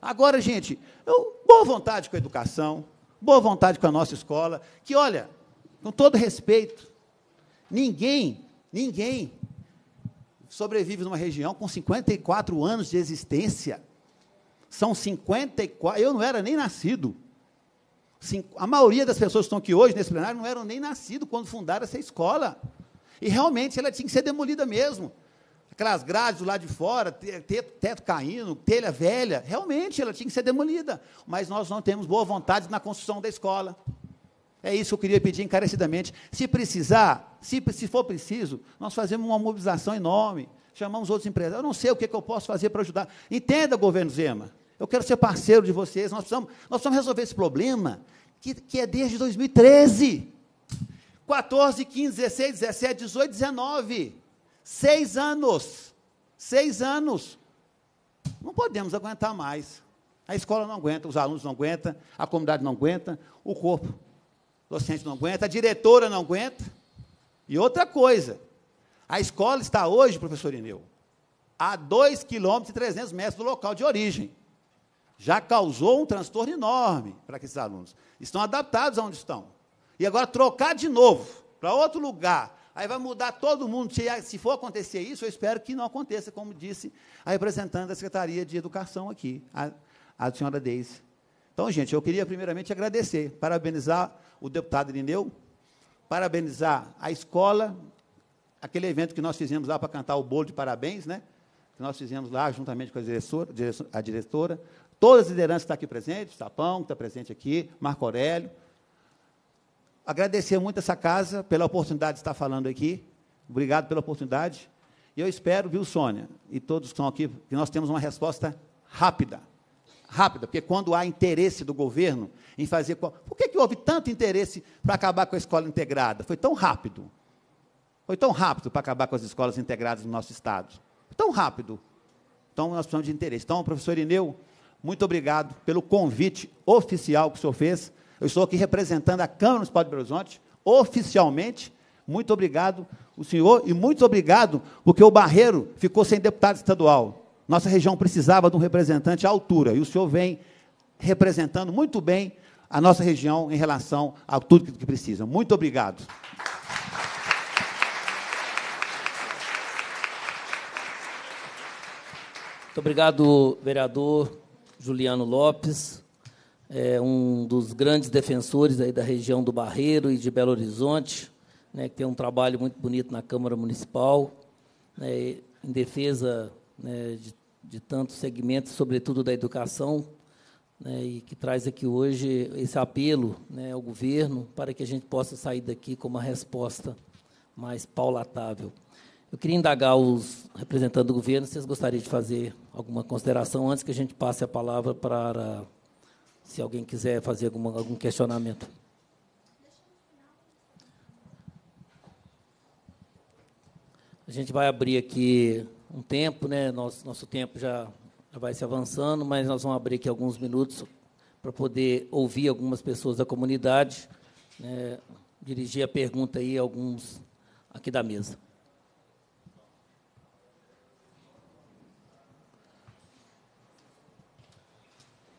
S6: Agora, gente, eu, boa vontade com a educação, boa vontade com a nossa escola, que olha, com todo respeito, ninguém Ninguém sobrevive numa região com 54 anos de existência. São 54. Eu não era nem nascido. A maioria das pessoas que estão aqui hoje nesse plenário não eram nem nascido quando fundaram essa escola. E realmente ela tinha que ser demolida mesmo. Aquelas grades do lado de fora, teto, teto caindo, telha velha, realmente ela tinha que ser demolida. Mas nós não temos boa vontade na construção da escola. É isso que eu queria pedir encarecidamente. Se precisar, se, se for preciso, nós fazemos uma mobilização enorme, chamamos outros empresários. Eu não sei o que, é que eu posso fazer para ajudar. Entenda, governo Zema, eu quero ser parceiro de vocês. Nós precisamos, nós precisamos resolver esse problema que, que é desde 2013. 14, 15, 16, 17, 18, 19. Seis anos. Seis anos. Não podemos aguentar mais. A escola não aguenta, os alunos não aguentam, a comunidade não aguenta, o corpo docente não aguenta, a diretora não aguenta. E outra coisa, a escola está hoje, professor Ineu, a 2 km e 300 metros do local de origem. Já causou um transtorno enorme para esses alunos. Estão adaptados aonde estão. E agora trocar de novo para outro lugar, aí vai mudar todo mundo. Se, for acontecer isso, eu espero que não aconteça, como disse a representante da Secretaria de Educação aqui, a, a senhora Deise. Então, gente, eu queria primeiramente agradecer, parabenizar o deputado Irineu, parabenizar a escola, aquele evento que nós fizemos lá para cantar o bolo de parabéns, né? que nós fizemos lá juntamente com a diretora, a diretora. todas as lideranças que estão aqui presentes, tá Tapão, que está presente aqui, Marco Aurélio. Agradecer muito essa casa pela oportunidade de estar falando aqui. Obrigado pela oportunidade. E eu espero, viu, Sônia, e todos que estão aqui, que nós temos uma resposta rápida rápida, porque quando há interesse do governo em fazer. Por que, que houve tanto interesse para acabar com a escola integrada? Foi tão rápido. Foi tão rápido para acabar com as escolas integradas no nosso Estado. Tão rápido. Então, nós precisamos de interesse. Então, professor Ineu, muito obrigado pelo convite oficial que o senhor fez. Eu estou aqui representando a Câmara Municipal de Belo Horizonte, oficialmente. Muito obrigado, o senhor, e muito obrigado, porque o Barreiro ficou sem deputado estadual. Nossa região precisava de um representante à altura, e o senhor vem representando muito bem a nossa região em relação a tudo que precisa. Muito obrigado. Muito obrigado, vereador
S2: Juliano Lopes, é um dos grandes defensores aí da região do Barreiro e de Belo Horizonte, né, que tem um trabalho muito bonito na Câmara Municipal, né, em defesa né, de, de tantos segmentos, sobretudo da educação, né, e que traz aqui hoje esse apelo né, ao governo para que a gente possa sair daqui com uma resposta mais paulatável. Eu queria indagar os representantes do governo se vocês gostariam de fazer alguma consideração antes que a gente passe a palavra para se alguém quiser fazer alguma, algum questionamento. A gente vai abrir aqui um tempo, né? Nosso, nosso tempo já, vai se avançando, mas nós vamos abrir aqui alguns minutos para poder ouvir algumas pessoas da comunidade, né? dirigir a pergunta aí a alguns aqui da mesa.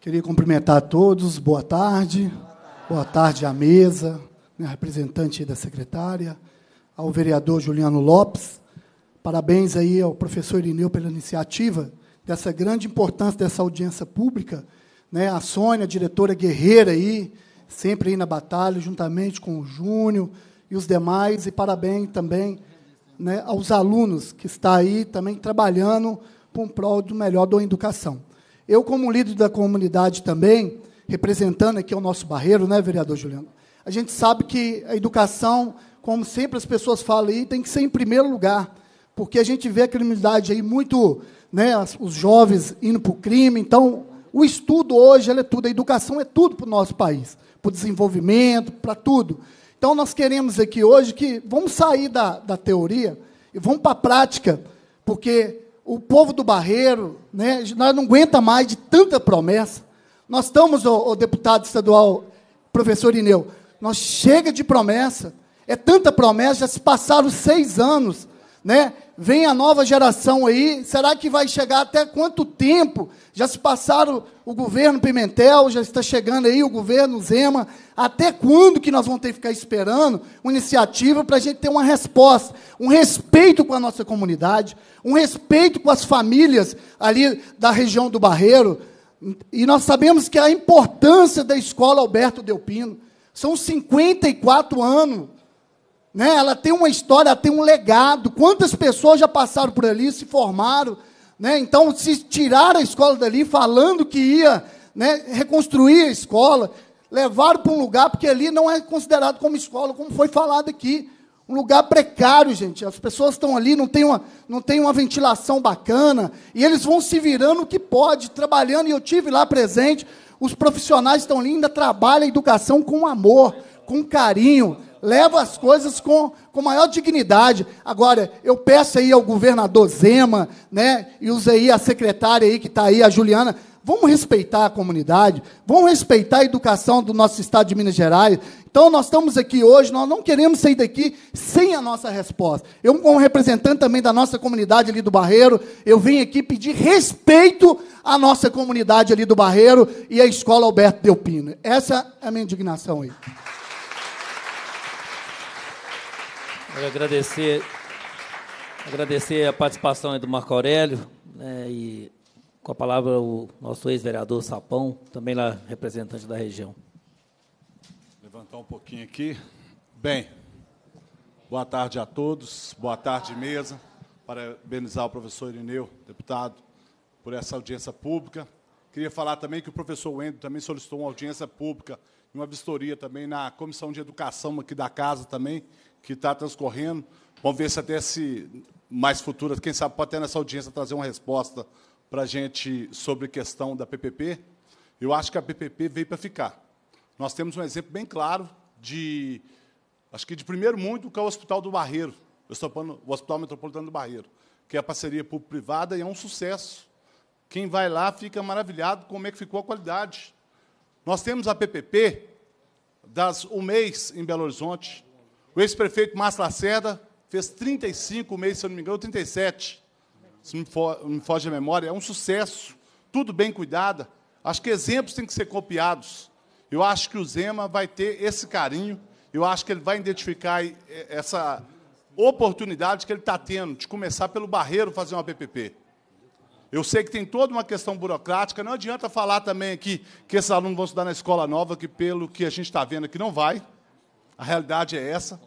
S9: Queria cumprimentar a todos, boa tarde, boa tarde à mesa, né, representante da secretária, ao vereador Juliano Lopes, Parabéns aí ao professor Irineu pela iniciativa, dessa grande importância dessa audiência pública. Né? A Sônia, a diretora guerreira aí, sempre aí na batalha, juntamente com o Júnior e os demais. E parabéns também né, aos alunos que estão aí também trabalhando por um prol do melhor da educação. Eu, como líder da comunidade também, representando aqui o nosso barreiro, né, vereador Juliano? A gente sabe que a educação, como sempre as pessoas falam aí, tem que ser em primeiro lugar porque a gente vê a criminalidade aí muito, né, os jovens indo para o crime. Então, o estudo hoje é tudo, a educação é tudo para o nosso país, para o desenvolvimento, para tudo. Então, nós queremos aqui hoje que vamos sair da, da teoria e vamos para a prática, porque o povo do Barreiro, né, nós não aguenta mais de tanta promessa. Nós estamos, o, o deputado estadual, professor Ineu, nós chega de promessa, é tanta promessa, já se passaram seis anos, né? Vem a nova geração aí, será que vai chegar até quanto tempo? Já se passaram o governo Pimentel, já está chegando aí o governo Zema. Até quando que nós vamos ter que ficar esperando uma iniciativa para a gente ter uma resposta, um respeito com a nossa comunidade, um respeito com as famílias ali da região do Barreiro? E nós sabemos que a importância da escola Alberto Delpino são 54 anos né? Ela tem uma história, ela tem um legado. Quantas pessoas já passaram por ali, se formaram, né? Então, se tiraram a escola dali falando que ia né, reconstruir a escola, levaram para um lugar, porque ali não é considerado como escola, como foi falado aqui. Um lugar precário, gente. As pessoas estão ali, não tem, uma, não tem uma ventilação bacana, e eles vão se virando o que pode, trabalhando, e eu tive lá presente. Os profissionais estão ali, ainda trabalham a educação com amor, com carinho, leva as coisas com, com maior dignidade. Agora, eu peço aí ao governador Zema, né, e usa aí a secretária aí que está aí, a Juliana, vamos respeitar a comunidade, vamos respeitar a educação do nosso estado de Minas Gerais. Então, nós estamos aqui hoje, nós não queremos sair daqui sem a nossa resposta. Eu, como representante também da nossa comunidade ali do Barreiro, eu vim aqui pedir respeito à nossa comunidade ali do Barreiro e à escola Alberto Delpino. Essa é a minha indignação aí.
S2: Quero agradecer, agradecer a participação do Marco Aurélio né, e, com a palavra, o nosso ex-vereador Sapão, também lá representante da região.
S10: Levantar um pouquinho aqui. Bem, boa tarde a todos, boa tarde, mesa. Parabenizar o professor Irineu, deputado, por essa audiência pública. Queria falar também que o professor Wendel também solicitou uma audiência pública e uma vistoria também na Comissão de Educação aqui da casa também, que está transcorrendo. Vamos ver se até se mais futuras, quem sabe pode até nessa audiência trazer uma resposta para a gente sobre a questão da PPP. Eu acho que a PPP veio para ficar. Nós temos um exemplo bem claro de, acho que de primeiro mundo, que é o Hospital do Barreiro, eu estou falando, o Hospital Metropolitano do Barreiro, que é a parceria público-privada e é um sucesso. Quem vai lá fica maravilhado como é que ficou a qualidade. Nós temos a PPP das um mês em Belo Horizonte, o ex-prefeito Márcio Lacerda fez 35 meses, se eu não me engano, 37. Se me, me foge a memória, é um sucesso. Tudo bem cuidado. Acho que exemplos têm que ser copiados. Eu acho que o Zema vai ter esse carinho. Eu acho que ele vai identificar essa oportunidade que ele está tendo de começar pelo Barreiro fazer uma PPP. Eu sei que tem toda uma questão burocrática, não adianta falar também aqui que esses alunos vão estudar na escola nova, que pelo que a gente está vendo aqui não vai. A realidade é essa,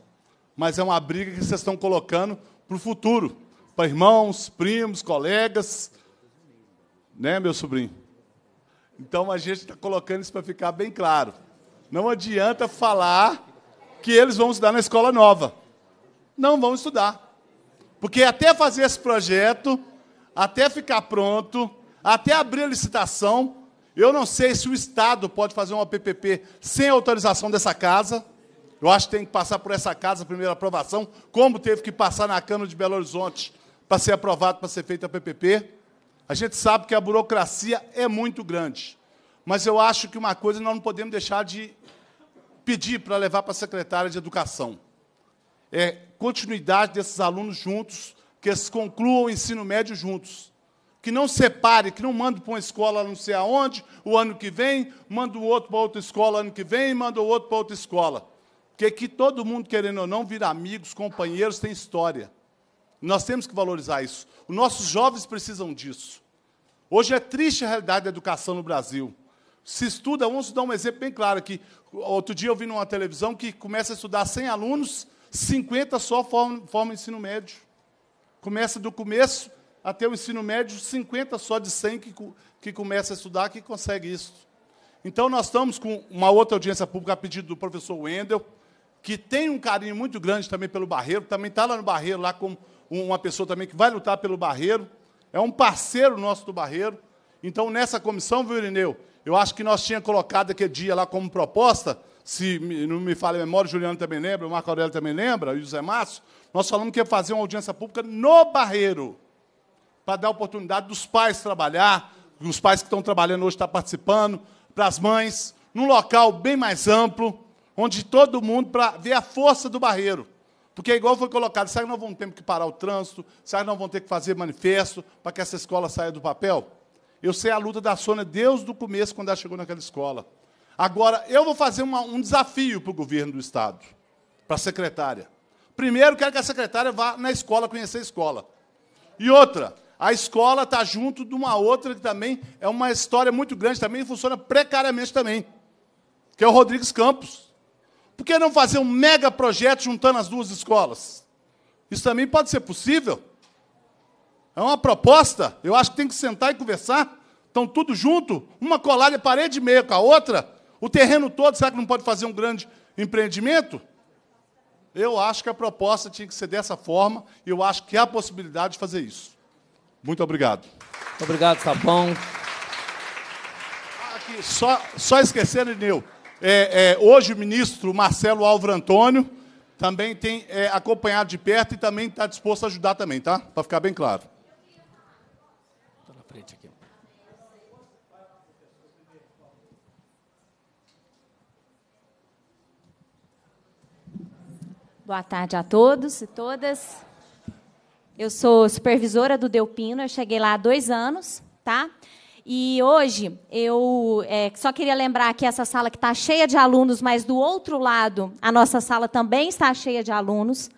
S10: mas é uma briga que vocês estão colocando para o futuro, para irmãos, primos, colegas, né, meu sobrinho? Então a gente está colocando isso para ficar bem claro. Não adianta falar que eles vão estudar na escola nova. Não vão estudar. Porque até fazer esse projeto, até ficar pronto, até abrir a licitação, eu não sei se o Estado pode fazer uma PPP sem autorização dessa casa. Eu acho que tem que passar por essa casa, a primeira aprovação, como teve que passar na Câmara de Belo Horizonte para ser aprovado, para ser feita a PPP. A gente sabe que a burocracia é muito grande, mas eu acho que uma coisa nós não podemos deixar de pedir para levar para a secretária de Educação. É continuidade desses alunos juntos, que eles concluam o ensino médio juntos. Que não separe, que não mande para uma escola não sei aonde, o ano que vem, manda o outro para outra escola ano que vem, manda o outro para outra escola. Porque aqui todo mundo, querendo ou não, vira amigos, companheiros, tem história. Nós temos que valorizar isso. Os nossos jovens precisam disso. Hoje é triste a realidade da educação no Brasil. Se estuda, vamos dar um exemplo bem claro aqui. Outro dia eu vi numa televisão que começa a estudar 100 alunos, 50 só formam, formam ensino médio. Começa do começo até o ensino médio, 50 só de 100 que, que começa a estudar, que consegue isso. Então, nós estamos com uma outra audiência pública a pedido do professor Wendel, que tem um carinho muito grande também pelo Barreiro, também está lá no Barreiro, lá com uma pessoa também que vai lutar pelo Barreiro, é um parceiro nosso do Barreiro. Então, nessa comissão, viu, Irineu, eu acho que nós tínhamos colocado aquele dia lá como proposta, se não me falha a memória, o Juliano também lembra, o Marco Aurélio também lembra, e o José Márcio, nós falamos que ia fazer uma audiência pública no Barreiro, para dar oportunidade dos pais trabalhar, os pais que estão trabalhando hoje estão tá participando, para as mães, num local bem mais amplo, onde todo mundo, para ver a força do barreiro. Porque, é igual foi colocado, será que nós vamos ter que parar o trânsito? Será que nós vamos ter que fazer manifesto para que essa escola saia do papel? Eu sei a luta da Sônia desde o começo, quando ela chegou naquela escola. Agora, eu vou fazer uma, um desafio para o governo do Estado, para a secretária. Primeiro, quero que a secretária vá na escola conhecer a escola. E outra, a escola está junto de uma outra que também é uma história muito grande, também funciona precariamente também, que é o Rodrigues Campos. Por que não fazer um mega projeto juntando as duas escolas? Isso também pode ser possível. É uma proposta. Eu acho que tem que sentar e conversar. Estão tudo junto, uma colada parede e meia com a outra. O terreno todo, será que não pode fazer um grande empreendimento? Eu acho que a proposta tinha que ser dessa forma e eu acho que há possibilidade de fazer isso. Muito obrigado. Obrigado, Sapão. aqui, só, só esquecendo, Nil. É, é, hoje o ministro Marcelo Álvaro Antônio também tem é, acompanhado de perto e também está disposto a ajudar também, tá? Para ficar bem claro.
S2: Tá na frente aqui.
S11: Boa tarde a todos e todas. Eu sou supervisora do Delpino, eu cheguei lá há dois anos, tá? E hoje eu é, só queria lembrar que essa sala que está cheia de alunos, mas do outro lado a nossa sala também está cheia de alunos.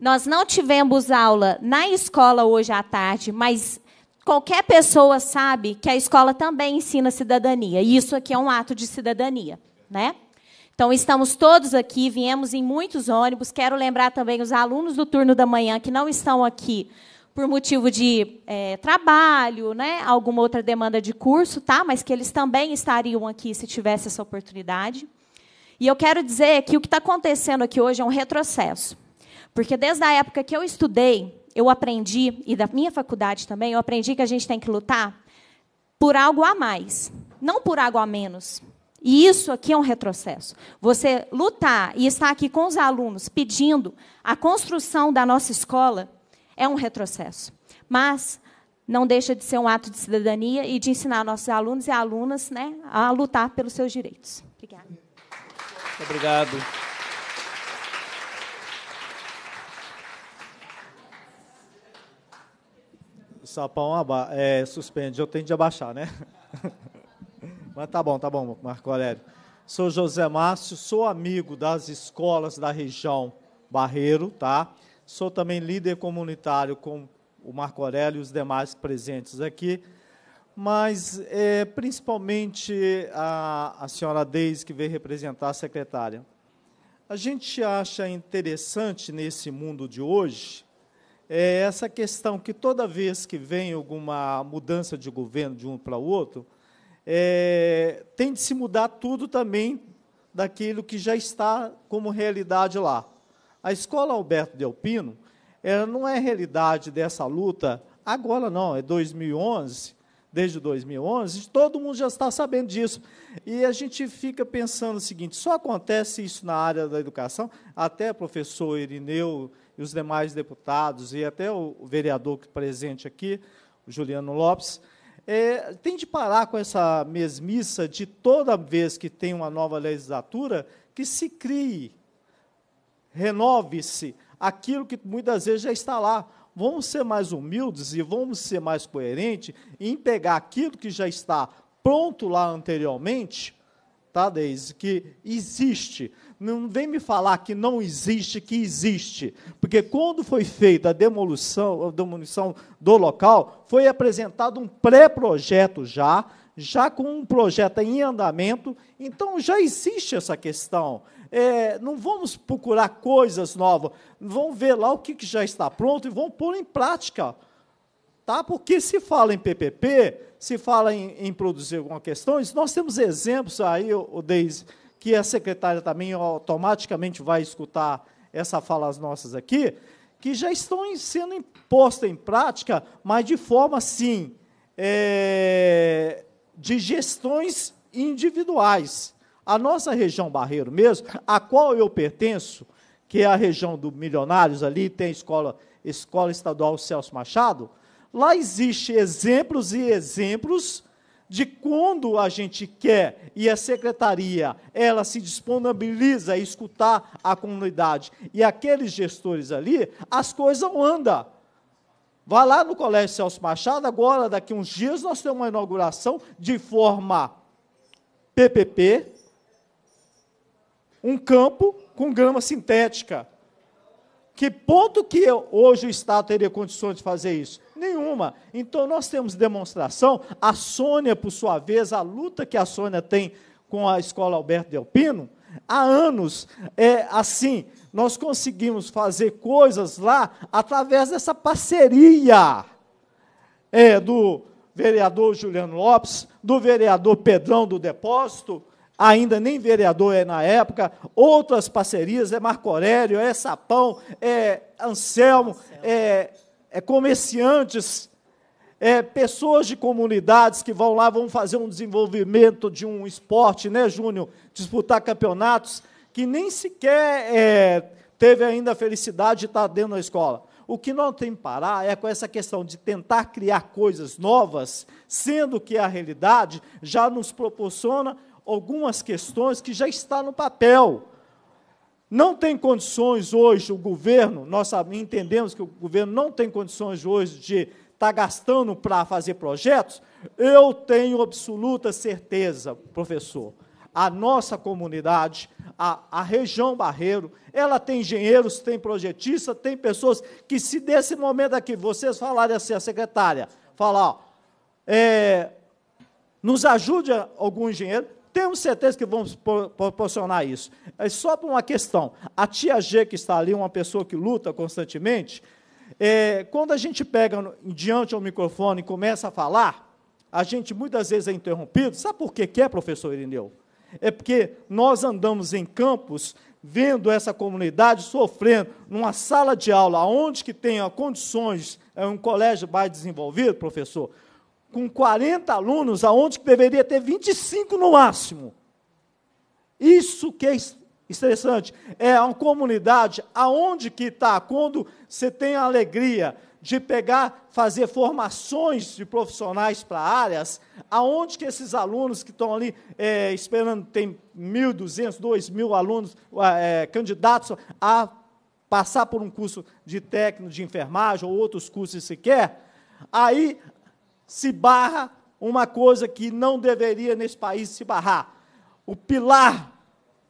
S11: Nós não tivemos aula na escola hoje à tarde, mas qualquer pessoa sabe que a escola também ensina cidadania. E isso aqui é um ato de cidadania, né? Então, estamos todos aqui, viemos em muitos ônibus. Quero lembrar também os alunos do turno da manhã que não estão aqui, por motivo de é, trabalho, né, alguma outra demanda de curso, tá? Mas que eles também estariam aqui se tivesse essa oportunidade. E eu quero dizer que o que está acontecendo aqui hoje é um retrocesso, porque desde a época que eu estudei, eu aprendi e da minha faculdade também, eu aprendi que a gente tem que lutar por algo a mais, não por algo a menos. E isso aqui é um retrocesso. Você lutar e estar aqui com os alunos pedindo a construção da nossa escola é um retrocesso. Mas não deixa de ser um ato de cidadania e de ensinar nossos alunos e alunas né, a lutar pelos seus direitos. Obrigada.
S2: Muito obrigado.
S12: Sapão é, suspende, eu tenho de abaixar, né? (laughs) Mas tá bom, tá bom, Marco Aurélio. Sou José Márcio, sou amigo das escolas da região Barreiro, tá? Sou também líder comunitário com o Marco Aurélio e os demais presentes aqui. Mas, é, principalmente, a, a senhora Deise, que veio representar a secretária. A gente acha interessante nesse mundo de hoje é, essa questão que toda vez que vem alguma mudança de governo de um para o outro, é, tem de se mudar tudo também daquilo que já está como realidade lá. A escola Alberto de Alpino ela não é realidade dessa luta agora, não, é 2011, desde 2011, todo mundo já está sabendo disso. E a gente fica pensando o seguinte: só acontece isso na área da educação, até o professor Irineu e os demais deputados, e até o vereador que presente aqui, o Juliano Lopes, é, tem de parar com essa mesmiça de toda vez que tem uma nova legislatura que se crie renove-se aquilo que muitas vezes já está lá. Vamos ser mais humildes e vamos ser mais coerentes em pegar aquilo que já está pronto lá anteriormente, tá, Deise? Que existe. Não vem me falar que não existe, que existe. Porque quando foi feita a demolição, a demolição do local, foi apresentado um pré-projeto já, já com um projeto em andamento, então já existe essa questão é, não vamos procurar coisas novas, vamos ver lá o que, que já está pronto e vamos pôr em prática. Tá? Porque se fala em PPP, se fala em, em produzir algumas questões nós temos exemplos aí, o Deise, que a secretária também automaticamente vai escutar essa fala as nossas aqui, que já estão sendo postas em prática, mas de forma, sim, é, de gestões individuais. A nossa região Barreiro mesmo, a qual eu pertenço, que é a região do Milionários ali, tem escola, escola estadual Celso Machado, lá existe exemplos e exemplos de quando a gente quer e a secretaria ela se disponibiliza a escutar a comunidade e aqueles gestores ali, as coisas andam. Vá lá no Colégio Celso Machado, agora, daqui uns dias, nós temos uma inauguração de forma PPP, um campo com grama sintética. Que ponto que eu, hoje o Estado teria condições de fazer isso? Nenhuma. Então nós temos demonstração. A Sônia, por sua vez, a luta que a Sônia tem com a escola Alberto Delpino, há anos é assim. Nós conseguimos fazer coisas lá através dessa parceria é, do vereador Juliano Lopes, do vereador Pedrão do Depósito, ainda nem vereador é na época, outras parcerias, é Marco Aurélio, é Sapão, é Anselmo, É, é, comerciantes, é pessoas de comunidades que vão lá, vão fazer um desenvolvimento de um esporte, né, Júnior? Disputar campeonatos, que nem sequer é, teve ainda a felicidade de estar dentro da escola. O que não tem que parar é com essa questão de tentar criar coisas novas, sendo que a realidade já nos proporciona algumas questões que já está no papel. Não tem condições hoje o governo, nós entendemos que o governo não tem condições hoje de estar tá gastando para fazer projetos, eu tenho absoluta certeza, professor, a nossa comunidade, a, a região Barreiro, ela tem engenheiros, tem projetistas, tem pessoas que, se desse momento aqui vocês falarem assim, a secretária, falar, ó, é, nos ajude algum engenheiro, tenho certeza que vamos proporcionar isso. É só por uma questão. A tia G, que está ali, uma pessoa que luta constantemente, é, quando a gente pega diante ao microfone e começa a falar, a gente muitas vezes é interrompido. Sabe por que é, professor Irineu? É porque nós andamos em campos vendo essa comunidade sofrendo numa sala de aula, onde que tenha condições, é um colégio mais desenvolvido, professor, com 40 alunos, aonde que deveria ter 25 no máximo. Isso que é estressante. É uma comunidade aonde que está, quando você tem a alegria de pegar, fazer formações de profissionais para áreas, aonde que esses alunos que estão ali é, esperando, tem 1.200, 2.000 alunos, é, candidatos a passar por um curso de técnico de enfermagem ou outros cursos sequer, aí se barra uma coisa que não deveria nesse país se barrar. O pilar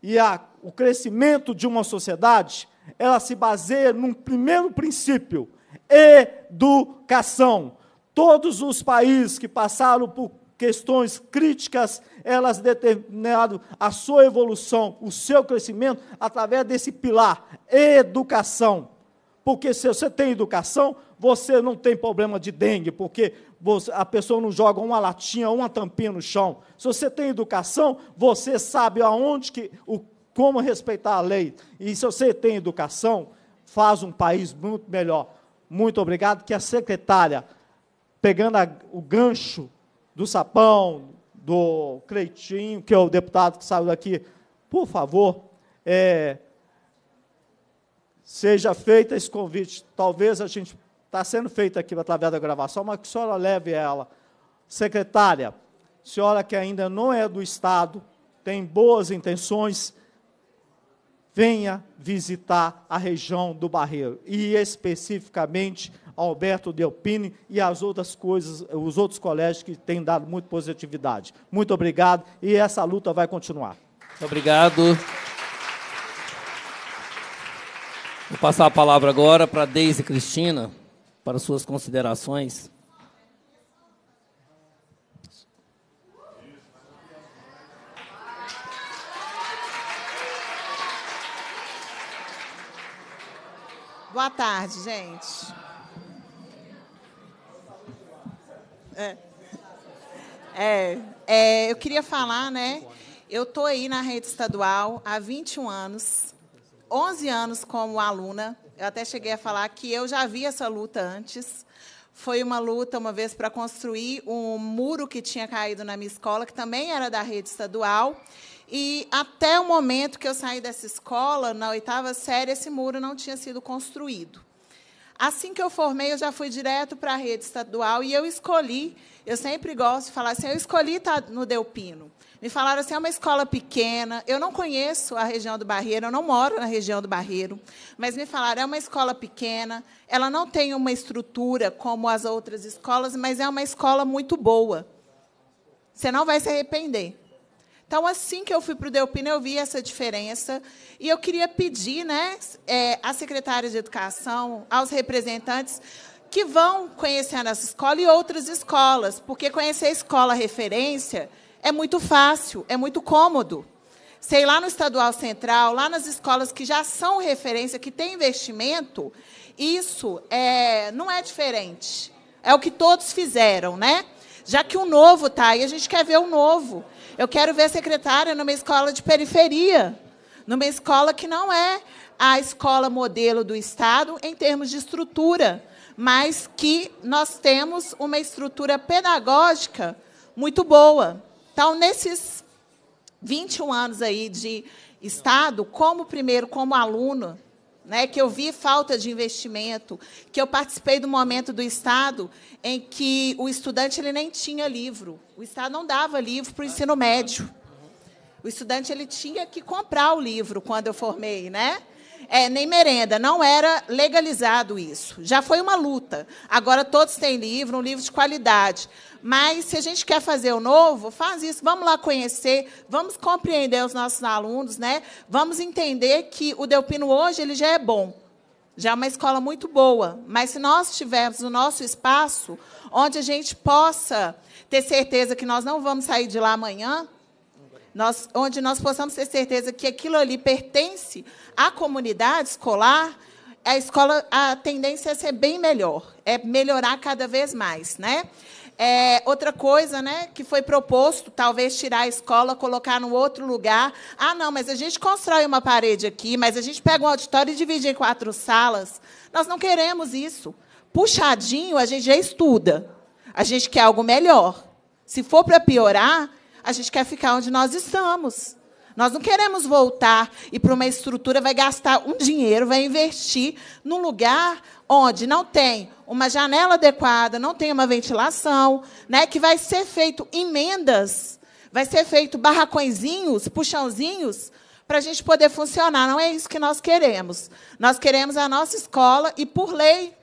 S12: e a, o crescimento de uma sociedade, ela se baseia num primeiro princípio, educação. Todos os países que passaram por questões críticas, elas determinaram a sua evolução, o seu crescimento, através desse pilar, educação. Porque se você tem educação, você não tem problema de dengue, porque você, a pessoa não joga uma latinha, uma tampinha no chão. Se você tem educação, você sabe aonde que, o, como respeitar a lei. E se você tem educação, faz um país muito melhor. Muito obrigado. Que a secretária, pegando a, o gancho do sapão, do Cleitinho, que é o deputado que saiu daqui, por favor, é, seja feito esse convite. Talvez a gente está sendo feita aqui através da gravação, mas que a senhora leve ela. Secretária, senhora que ainda não é do Estado, tem boas intenções, venha visitar a região do Barreiro e especificamente Alberto Delpini e as outras coisas, os outros colégios que têm dado muito positividade. Muito obrigado e essa luta vai continuar.
S2: Muito obrigado. Vou passar a palavra agora para Deise Cristina para suas considerações.
S13: Boa tarde, gente. É. É, é, eu queria falar, né? Eu estou aí na rede estadual há 21 anos, 11 anos como aluna, eu até cheguei a falar que eu já vi essa luta antes. Foi uma luta uma vez para construir um muro que tinha caído na minha escola, que também era da rede estadual. E até o momento que eu saí dessa escola, na oitava série, esse muro não tinha sido construído. Assim que eu formei, eu já fui direto para a rede estadual e eu escolhi, eu sempre gosto de falar assim, eu escolhi estar tá no Delpino, me falaram assim: é uma escola pequena. Eu não conheço a região do Barreiro, eu não moro na região do Barreiro, mas me falaram: é uma escola pequena, ela não tem uma estrutura como as outras escolas, mas é uma escola muito boa. Você não vai se arrepender. Então, assim que eu fui para o Delpino, eu vi essa diferença. E eu queria pedir né, à é, secretária de Educação, aos representantes, que vão conhecendo essa escola e outras escolas, porque conhecer a escola referência é muito fácil, é muito cômodo. Sei lá no estadual central, lá nas escolas que já são referência, que têm investimento, isso é, não é diferente. É o que todos fizeram, né? Já que o novo está aí, a gente quer ver o novo. Eu quero ver a secretária numa escola de periferia, numa escola que não é a escola modelo do Estado em termos de estrutura, mas que nós temos uma estrutura pedagógica muito boa. Então, nesses 21 anos aí de Estado, como primeiro, como aluno, né, que eu vi falta de investimento, que eu participei do momento do Estado em que o estudante ele nem tinha livro. O Estado não dava livro para o ensino médio. O estudante ele tinha que comprar o livro quando eu formei, né? é, nem merenda. Não era legalizado isso. Já foi uma luta. Agora todos têm livro, um livro de qualidade. Mas se a gente quer fazer o novo, faz isso. Vamos lá conhecer, vamos compreender os nossos alunos, né? Vamos entender que o Delpino hoje ele já é bom. Já é uma escola muito boa, mas se nós tivermos o nosso espaço onde a gente possa ter certeza que nós não vamos sair de lá amanhã, nós, onde nós possamos ter certeza que aquilo ali pertence à comunidade escolar, a escola, a tendência é ser bem melhor, é melhorar cada vez mais, né? É, outra coisa, né, que foi proposto, talvez tirar a escola, colocar no outro lugar. Ah, não, mas a gente constrói uma parede aqui, mas a gente pega um auditório e divide em quatro salas. Nós não queremos isso. Puxadinho, a gente já estuda. A gente quer algo melhor. Se for para piorar, a gente quer ficar onde nós estamos. Nós não queremos voltar e para uma estrutura vai gastar um dinheiro, vai investir num lugar onde não tem uma janela adequada, não tem uma ventilação, né, que vai ser feito emendas, vai ser feito barracõezinhos, puxãozinhos para a gente poder funcionar. Não é isso que nós queremos. Nós queremos a nossa escola e por lei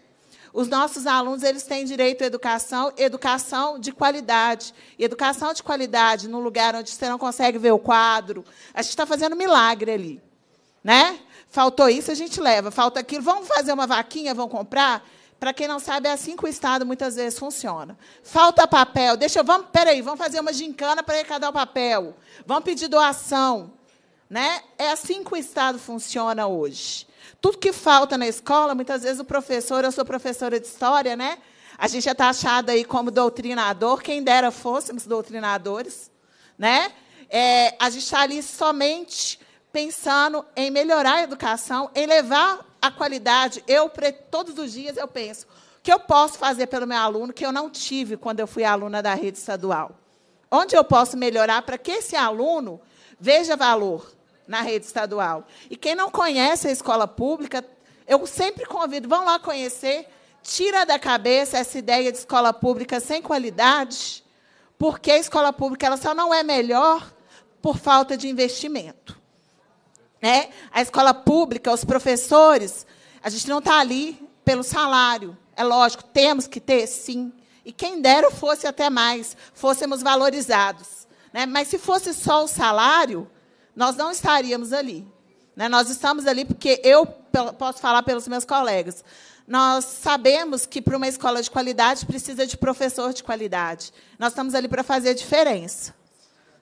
S13: os nossos alunos eles têm direito à educação, educação de qualidade. E educação de qualidade num lugar onde você não consegue ver o quadro. A gente está fazendo milagre ali. Né? Faltou isso, a gente leva. Falta aquilo. Vamos fazer uma vaquinha, vão comprar? Para quem não sabe, é assim que o Estado muitas vezes funciona. Falta papel. Deixa eu. Vamos, peraí, vamos fazer uma gincana para arrecadar o papel. Vamos pedir doação. Né? É assim que o Estado funciona hoje tudo que falta na escola, muitas vezes o professor, eu sou professora de história, né? A gente já está achado aí como doutrinador, quem dera fôssemos doutrinadores, né? É, a gente está ali somente pensando em melhorar a educação, em levar a qualidade. Eu, todos os dias, eu penso, o que eu posso fazer pelo meu aluno que eu não tive quando eu fui aluna da rede estadual? Onde eu posso melhorar para que esse aluno veja valor? na rede estadual. E quem não conhece a escola pública, eu sempre convido, vão lá conhecer, tira da cabeça essa ideia de escola pública sem qualidade, porque a escola pública ela só não é melhor por falta de investimento. Né? A escola pública, os professores, a gente não está ali pelo salário. É lógico, temos que ter, sim. E quem dera fosse até mais, fôssemos valorizados. Né? Mas se fosse só o salário, nós não estaríamos ali. Né? Nós estamos ali porque eu posso falar pelos meus colegas. Nós sabemos que para uma escola de qualidade precisa de professor de qualidade. Nós estamos ali para fazer a diferença,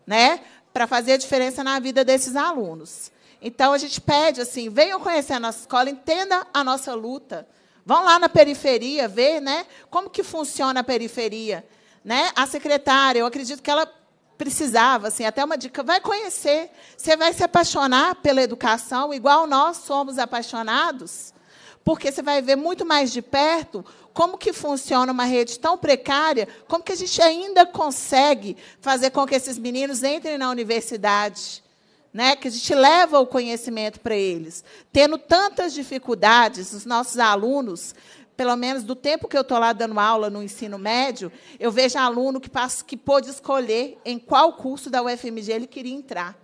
S13: né? Para fazer a diferença na vida desses alunos. Então a gente pede assim, venham conhecer a nossa escola, entenda a nossa luta. Vão lá na periferia ver, né? Como que funciona a periferia, né? A secretária, eu acredito que ela precisava, assim, até uma dica, vai conhecer, você vai se apaixonar pela educação, igual nós somos apaixonados, porque você vai ver muito mais de perto como que funciona uma rede tão precária, como que a gente ainda consegue fazer com que esses meninos entrem na universidade, né? Que a gente leva o conhecimento para eles, tendo tantas dificuldades os nossos alunos pelo menos do tempo que eu estou lá dando aula no ensino médio, eu vejo aluno que, passa, que pôde escolher em qual curso da UFMG ele queria entrar,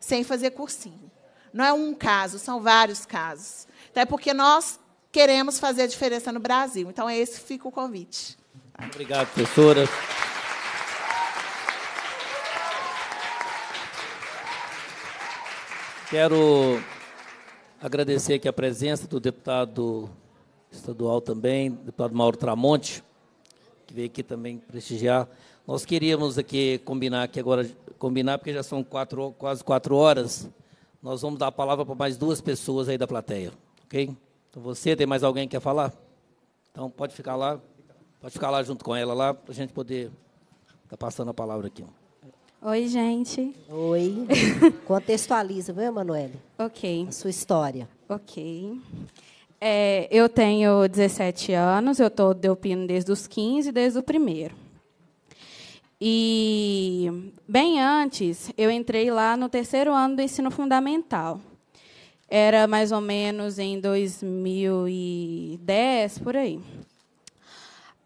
S13: sem fazer cursinho. Não é um caso, são vários casos. Até porque nós queremos fazer a diferença no Brasil. Então, é esse que fica o convite.
S2: Obrigado, professora. Quero agradecer aqui a presença do deputado estadual também, deputado Mauro Tramonte, que veio aqui também prestigiar. Nós queríamos aqui combinar aqui agora, combinar, porque já são quatro, quase quatro horas. Nós vamos dar a palavra para mais duas pessoas aí da plateia, ok? Então você, tem mais alguém que quer falar? Então pode ficar lá, pode ficar lá junto com ela lá, para a gente poder estar tá passando a palavra aqui.
S14: Oi, gente. Oi. (laughs) Contextualiza, viu, Emanuele? Ok. A sua história. Ok. É, eu tenho 17 anos, eu estou delpino desde os 15, desde o primeiro. E, bem antes, eu entrei lá no terceiro ano do ensino fundamental. Era mais ou menos em 2010, por aí.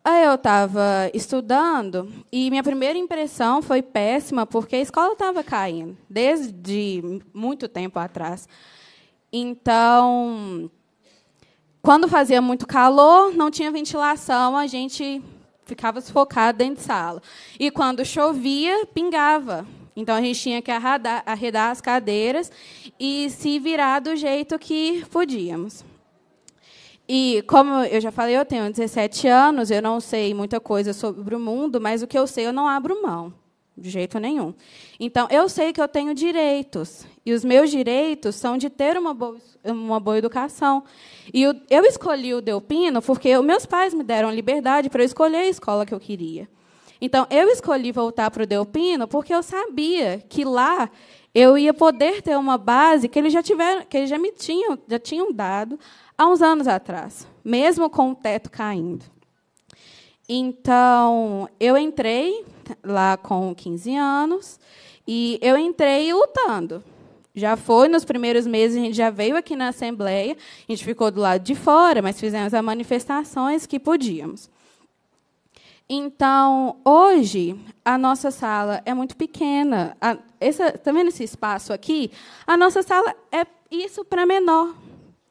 S14: Aí eu estava estudando e minha primeira impressão foi péssima, porque a escola estava caindo, desde muito tempo atrás. Então, quando fazia muito calor, não tinha ventilação, a gente ficava sufocado dentro de sala. E quando chovia, pingava. Então a gente tinha que arredar, arredar as cadeiras e se virar do jeito que podíamos. E como eu já falei, eu tenho 17 anos, eu não sei muita coisa sobre o mundo, mas o que eu sei eu não abro mão de jeito nenhum. Então, eu sei que eu tenho direitos, e os meus direitos são de ter uma boa, uma boa educação. E eu, eu escolhi o Delpino porque os meus pais me deram liberdade para eu escolher a escola que eu queria. Então, eu escolhi voltar para o Delpino porque eu sabia que lá eu ia poder ter uma base que eles já tiveram, que eles já me tinham, já tinham dado há uns anos atrás, mesmo com o teto caindo. Então, eu entrei lá com 15 anos e eu entrei lutando. Já foi nos primeiros meses, a gente já veio aqui na Assembleia, a gente ficou do lado de fora, mas fizemos as manifestações que podíamos. Então, hoje, a nossa sala é muito pequena. A, essa, tá vendo esse espaço aqui? A nossa sala é isso para menor.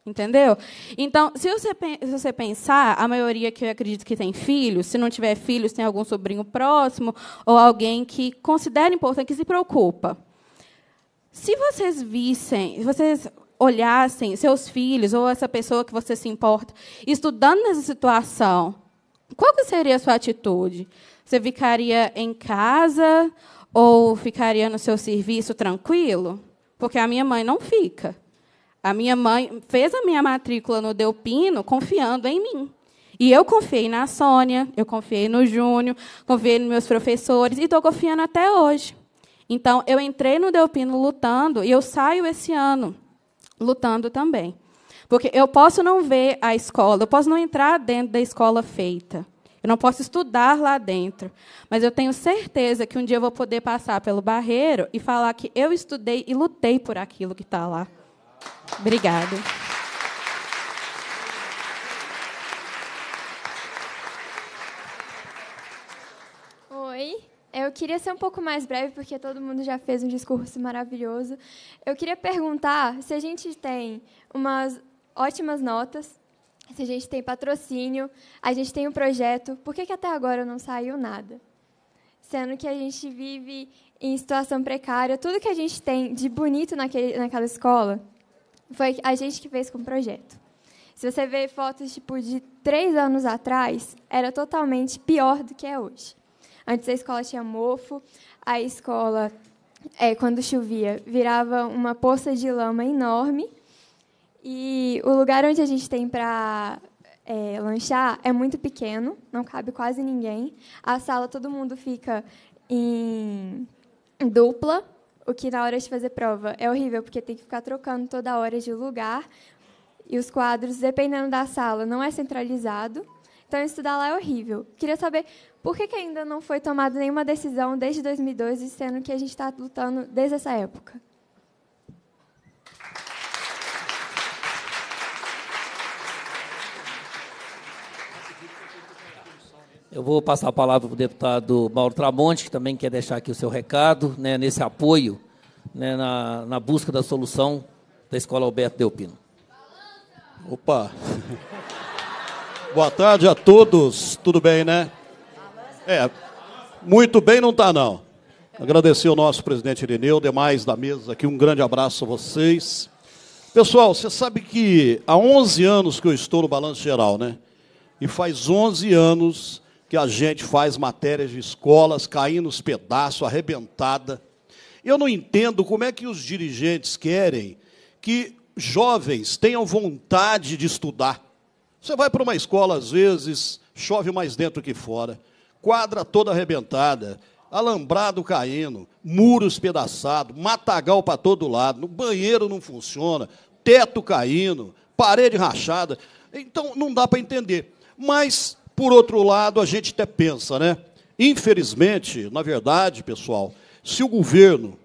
S14: Entendeu? Então, se você, se você pensar, a maioria que eu acredito que tem filhos, se não tiver filhos, tem algum sobrinho próximo ou alguém que considera importante, que se preocupa. Se vocês vissem, vocês olhassem seus filhos ou essa pessoa que você se importa estudando nessa situação, qual seria a sua atitude? Você ficaria em casa ou ficaria no seu serviço tranquilo? Porque a minha mãe não fica. A minha mãe fez a minha matrícula no Delpino confiando em mim. E eu confiei na Sônia, eu confiei no Júnior, confiei nos meus professores e estou confiando até hoje. Então, eu entrei no Delpino lutando e eu saio esse ano lutando também. Porque eu posso não ver a escola, eu posso não entrar dentro da escola feita, eu não posso estudar lá dentro, mas eu tenho certeza que um dia eu vou poder passar pelo barreiro e falar que eu estudei e lutei por aquilo que está lá. Obrigada.
S15: Oi, eu queria ser um pouco mais breve, porque todo mundo já fez um discurso maravilhoso. Eu queria perguntar se a gente tem umas ótimas notas, se a gente tem patrocínio, a gente tem um projeto, por que, que até agora não saiu nada? Sendo que a gente vive em situação precária, tudo que a gente tem de bonito naquele, naquela escola foi a gente que fez com o projeto. Se você ver fotos tipo de três anos atrás, era totalmente pior do que é hoje. Antes a escola tinha mofo, a escola, é, quando chovia, virava uma poça de lama enorme. E o lugar onde a gente tem para é, lanchar é muito pequeno, não cabe quase ninguém. A sala todo mundo fica em dupla o que na hora de fazer prova é horrível, porque tem que ficar trocando toda hora de lugar. E os quadros, dependendo da sala, não é centralizado. Então, estudar lá é horrível. Queria saber por que, que ainda não foi tomada nenhuma decisão desde 2012, sendo que a gente está lutando desde essa época.
S2: Eu vou passar a palavra para o deputado Mauro Tramonte, que também quer deixar aqui o seu recado, né, nesse apoio, né, na, na, busca da solução da Escola Alberto Delpino.
S16: Opa! Boa tarde a todos, tudo bem, né? É, muito bem não está, não. Agradecer ao nosso presidente Irineu, demais da mesa aqui, um grande abraço a vocês. Pessoal, você sabe que há 11 anos que eu estou no Balanço Geral, né? E faz 11 anos que a gente faz matérias de escolas caindo os pedaços, arrebentada. Eu não entendo como é que os dirigentes querem que jovens tenham vontade de estudar. Você vai para uma escola, às vezes, chove mais dentro que fora, quadra toda arrebentada, alambrado caindo, muros pedaçados, matagal para todo lado, no banheiro não funciona, teto caindo, parede rachada. Então, não dá para entender. Mas por outro lado, a gente até pensa, né? Infelizmente, na verdade, pessoal, se o governo,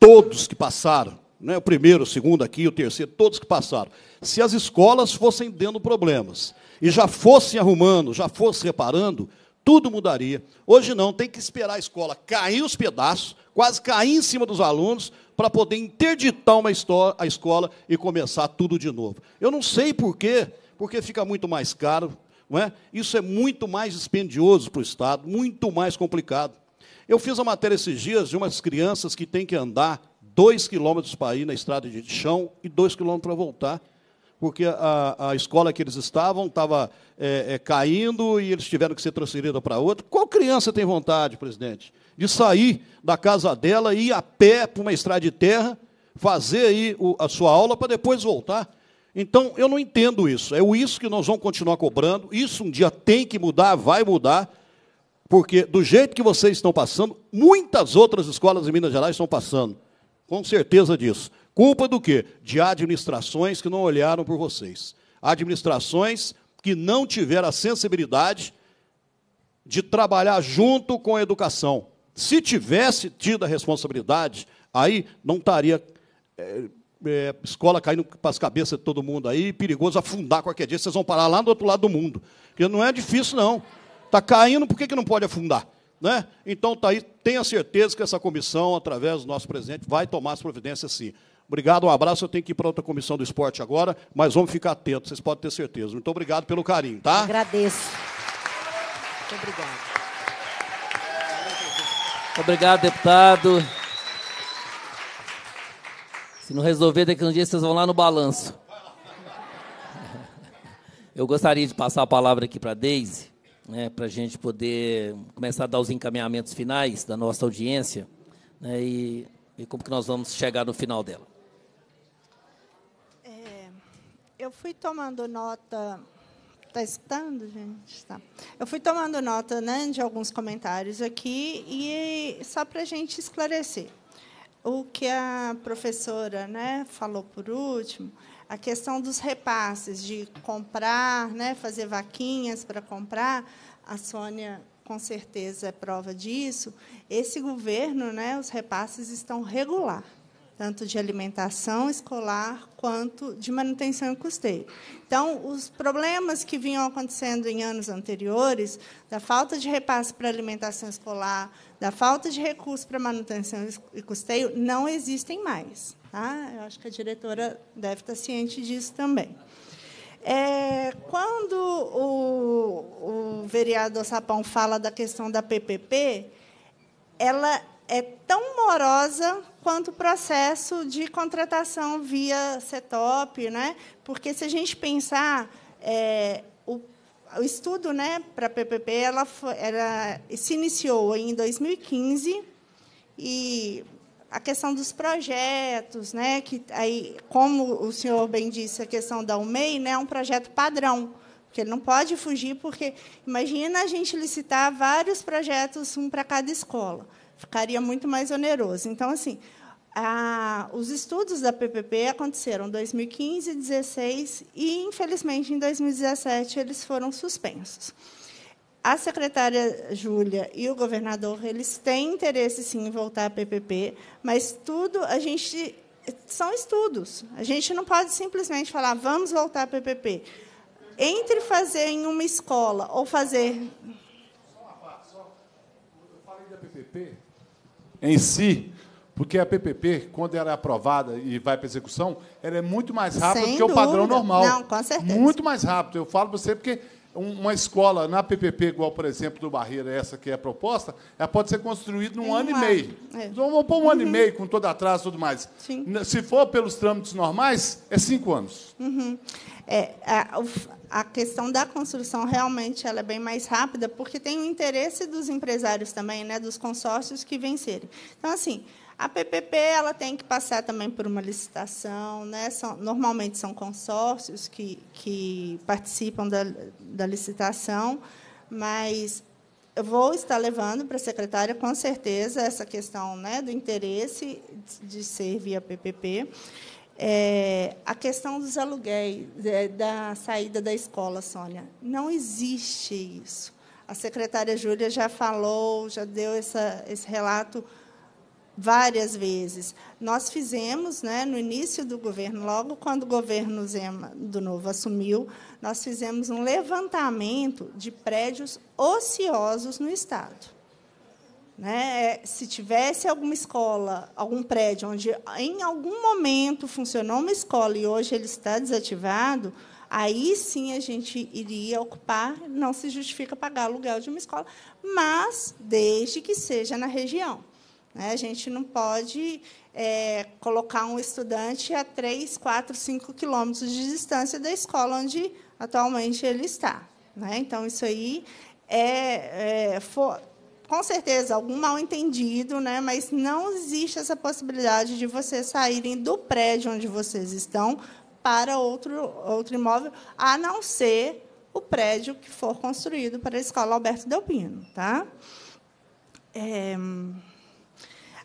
S16: todos que passaram, né, o primeiro, o segundo aqui, o terceiro, todos que passaram, se as escolas fossem dando problemas e já fossem arrumando, já fossem reparando, tudo mudaria. Hoje não, tem que esperar a escola cair os pedaços, quase cair em cima dos alunos, para poder interditar uma a escola e começar tudo de novo. Eu não sei por quê, porque fica muito mais caro, é? Isso é muito mais dispendioso para o Estado, muito mais complicado. Eu fiz a matéria esses dias de umas crianças que têm que andar dois quilômetros para ir na estrada de chão e dois quilômetros para voltar, porque a, a escola que eles estavam estava é, é, caindo e eles tiveram que ser transferidos para outra. Qual criança tem vontade, presidente, de sair da casa dela e ir a pé para uma estrada de terra, fazer aí o, a sua aula para depois voltar? Então, eu não entendo isso. É o isso que nós vamos continuar cobrando. Isso um dia tem que mudar, vai mudar, porque do jeito que vocês estão passando, muitas outras escolas em Minas Gerais estão passando. Com certeza disso. Culpa do quê? De administrações que não olharam por vocês. Administrações que não tiveram a sensibilidade de trabalhar junto com a educação. Se tivesse tido a responsabilidade, aí não estaria é, é, escola caindo para as cabeças de todo mundo aí, perigoso afundar qualquer dia, vocês vão parar lá do outro lado do mundo. Porque não é difícil, não. Está caindo, por que, que não pode afundar? Né? Então, tá aí, tenha certeza que essa comissão, através do nosso presidente, vai tomar as providências sim. Obrigado, um abraço. Eu tenho que ir para outra comissão do esporte agora, mas vamos ficar atentos, vocês podem ter certeza. Muito obrigado pelo carinho, tá? Agradeço. Muito obrigado. Obrigado, deputado.
S2: Se não resolver, daqui a um dia vocês vão lá no balanço. Eu gostaria de passar a palavra aqui para a Deise, né, para a gente poder começar a dar os encaminhamentos finais da nossa audiência né, e, e, como que nós vamos chegar no final dela.
S7: É, eu fui tomando nota Está escutando, gente? Tá. Eu fui tomando nota né, de alguns comentários aqui, e só para a gente esclarecer o que a professora né, falou por último, a questão dos repasses, de comprar, né, fazer vaquinhas para comprar, a Sônia com certeza é prova disso. Esse governo, né, os repasses estão regulares tanto de alimentação escolar quanto de manutenção e custeio. Então, os problemas que vinham acontecendo em anos anteriores, da falta de repasse para alimentação escolar, da falta de recursos para manutenção e custeio, não existem mais. Tá? Eu acho que a diretora deve estar ciente disso também. É, quando o, o vereador Sapão fala da questão da PPP, ela é tão morosa quanto o processo de contratação via CETOP, né? porque se a gente pensar é, o, o, estudo né, para a PPP ela, foi, se iniciou em 2015 e a questão dos projetos, né, que aí, como o senhor bem disse, a questão da UMEI né, é um projeto padrão, porque ele não pode fugir, porque imagina a gente licitar vários projetos, um para cada escola. Ficaria muito mais oneroso. Então, assim, ah, os estudos da PPP aconteceram em 2015, 2016 e, infelizmente, em 2017 eles foram suspensos. A secretária Júlia e o governador eles têm interesse sim em voltar à PPP, mas tudo a gente são estudos. A gente não pode simplesmente falar vamos voltar à PPP. Entre fazer em uma escola ou fazer
S10: só uma parte, só eu falei da PPP em si, porque a PPP, quando ela é aprovada e vai para execução, ela é muito mais rápida Sem do que dúvida. o padrão normal. Não, com certeza. Muito mais rápido. Eu falo para você porque uma escola na PPP, igual, por exemplo, do Barreira, essa que é a proposta, ela pode ser construída num ano, ano e meio.
S7: É. Então, vamos pôr um uhum. ano e uhum. meio
S10: com todo atraso e tudo mais. Sim. Se for pelos trâmites normais, é cinco anos.
S7: Uhum. É, a, a, questão da construção realmente ela é bem mais rápida, porque tem o interesse dos empresários também, né, dos consórcios que vencerem. Então, assim, a PPP ela tem que passar também por uma licitação, né? São, normalmente são consórcios que, que participam da, da licitação, mas eu vou estar levando para a secretária, com certeza, essa questão né, do interesse de ser via PPP. É, a questão dos aluguéis, é, da saída da escola, Sônia. Não existe isso. A secretária Júlia já falou, já deu essa, esse relato várias vezes. Nós fizemos, né, no início do governo, logo quando o governo Zema do Novo assumiu, nós fizemos um levantamento de prédios ociosos no Estado. Né? É, se tivesse alguma escola, algum prédio onde em algum momento funcionou uma escola e hoje ele está desativado, aí sim a gente iria ocupar, não se justifica pagar aluguel de uma escola, mas desde que seja na região. Né? A gente não pode é, colocar um estudante a 3, 4, 5 quilômetros de distância da escola onde atualmente ele está. Né? Então, isso aí é, é for, com certeza, algum mal-entendido, né? mas não existe essa possibilidade de vocês saírem do prédio onde vocês estão para outro, outro imóvel, a não ser o prédio que for construído para a escola Alberto Delpino. Tá? É...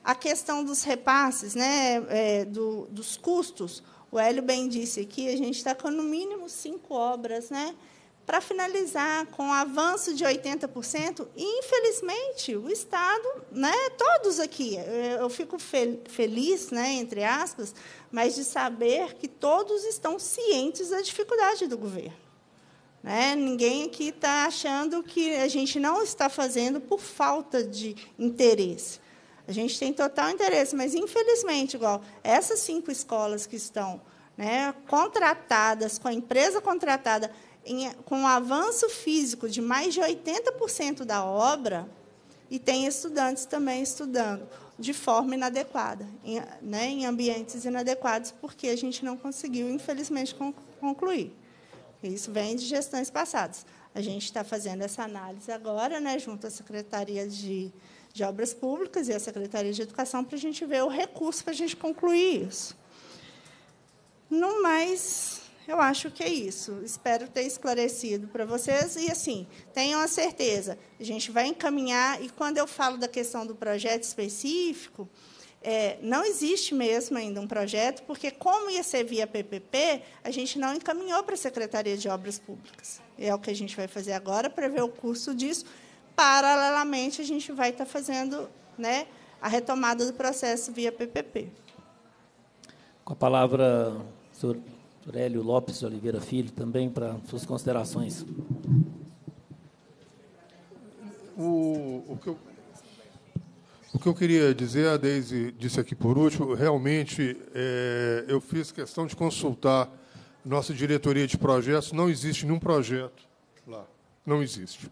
S7: A questão dos repasses, né, é, do, dos custos, o Hélio bem disse aqui, a gente está com no mínimo cinco obras, né? Para finalizar, com o avanço de 80%, infelizmente, o Estado, né, todos aqui, eu fico fel feliz, né, entre aspas, mas de saber que todos estão cientes da dificuldade do governo. Né? Ninguém aqui está achando que a gente não está fazendo por falta de interesse. A gente tem total interesse, mas infelizmente, igual essas cinco escolas que estão né, contratadas, com a empresa contratada, em, com um avanço físico de mais de 80% da obra, e tem estudantes também estudando de forma inadequada, em, né, em ambientes inadequados, porque a gente não conseguiu, infelizmente, concluir. Isso vem de gestões passadas. A gente está fazendo essa análise agora, né, junto à Secretaria de de Obras Públicas e a Secretaria de Educação para a gente ver o recurso para a gente concluir isso. No mais, eu acho que é isso. Espero ter esclarecido para vocês. E, assim, tenham a certeza, a gente vai encaminhar. E, quando eu falo da questão do projeto específico, é, não existe mesmo ainda um projeto, porque, como ia ser via PPP, a gente não encaminhou para a Secretaria de Obras Públicas. É o que a gente vai fazer agora, para ver o curso disso Paralelamente, a gente vai estar tá fazendo né, a retomada do processo via PPP.
S2: Com a palavra, o senhor Aurélio Lopes de Oliveira Filho,
S8: também para suas considerações. O, o, que eu, o que eu queria dizer, a Deise disse aqui por último, realmente é, eu fiz questão de consultar nossa diretoria de projetos, não existe nenhum projeto lá, não existe.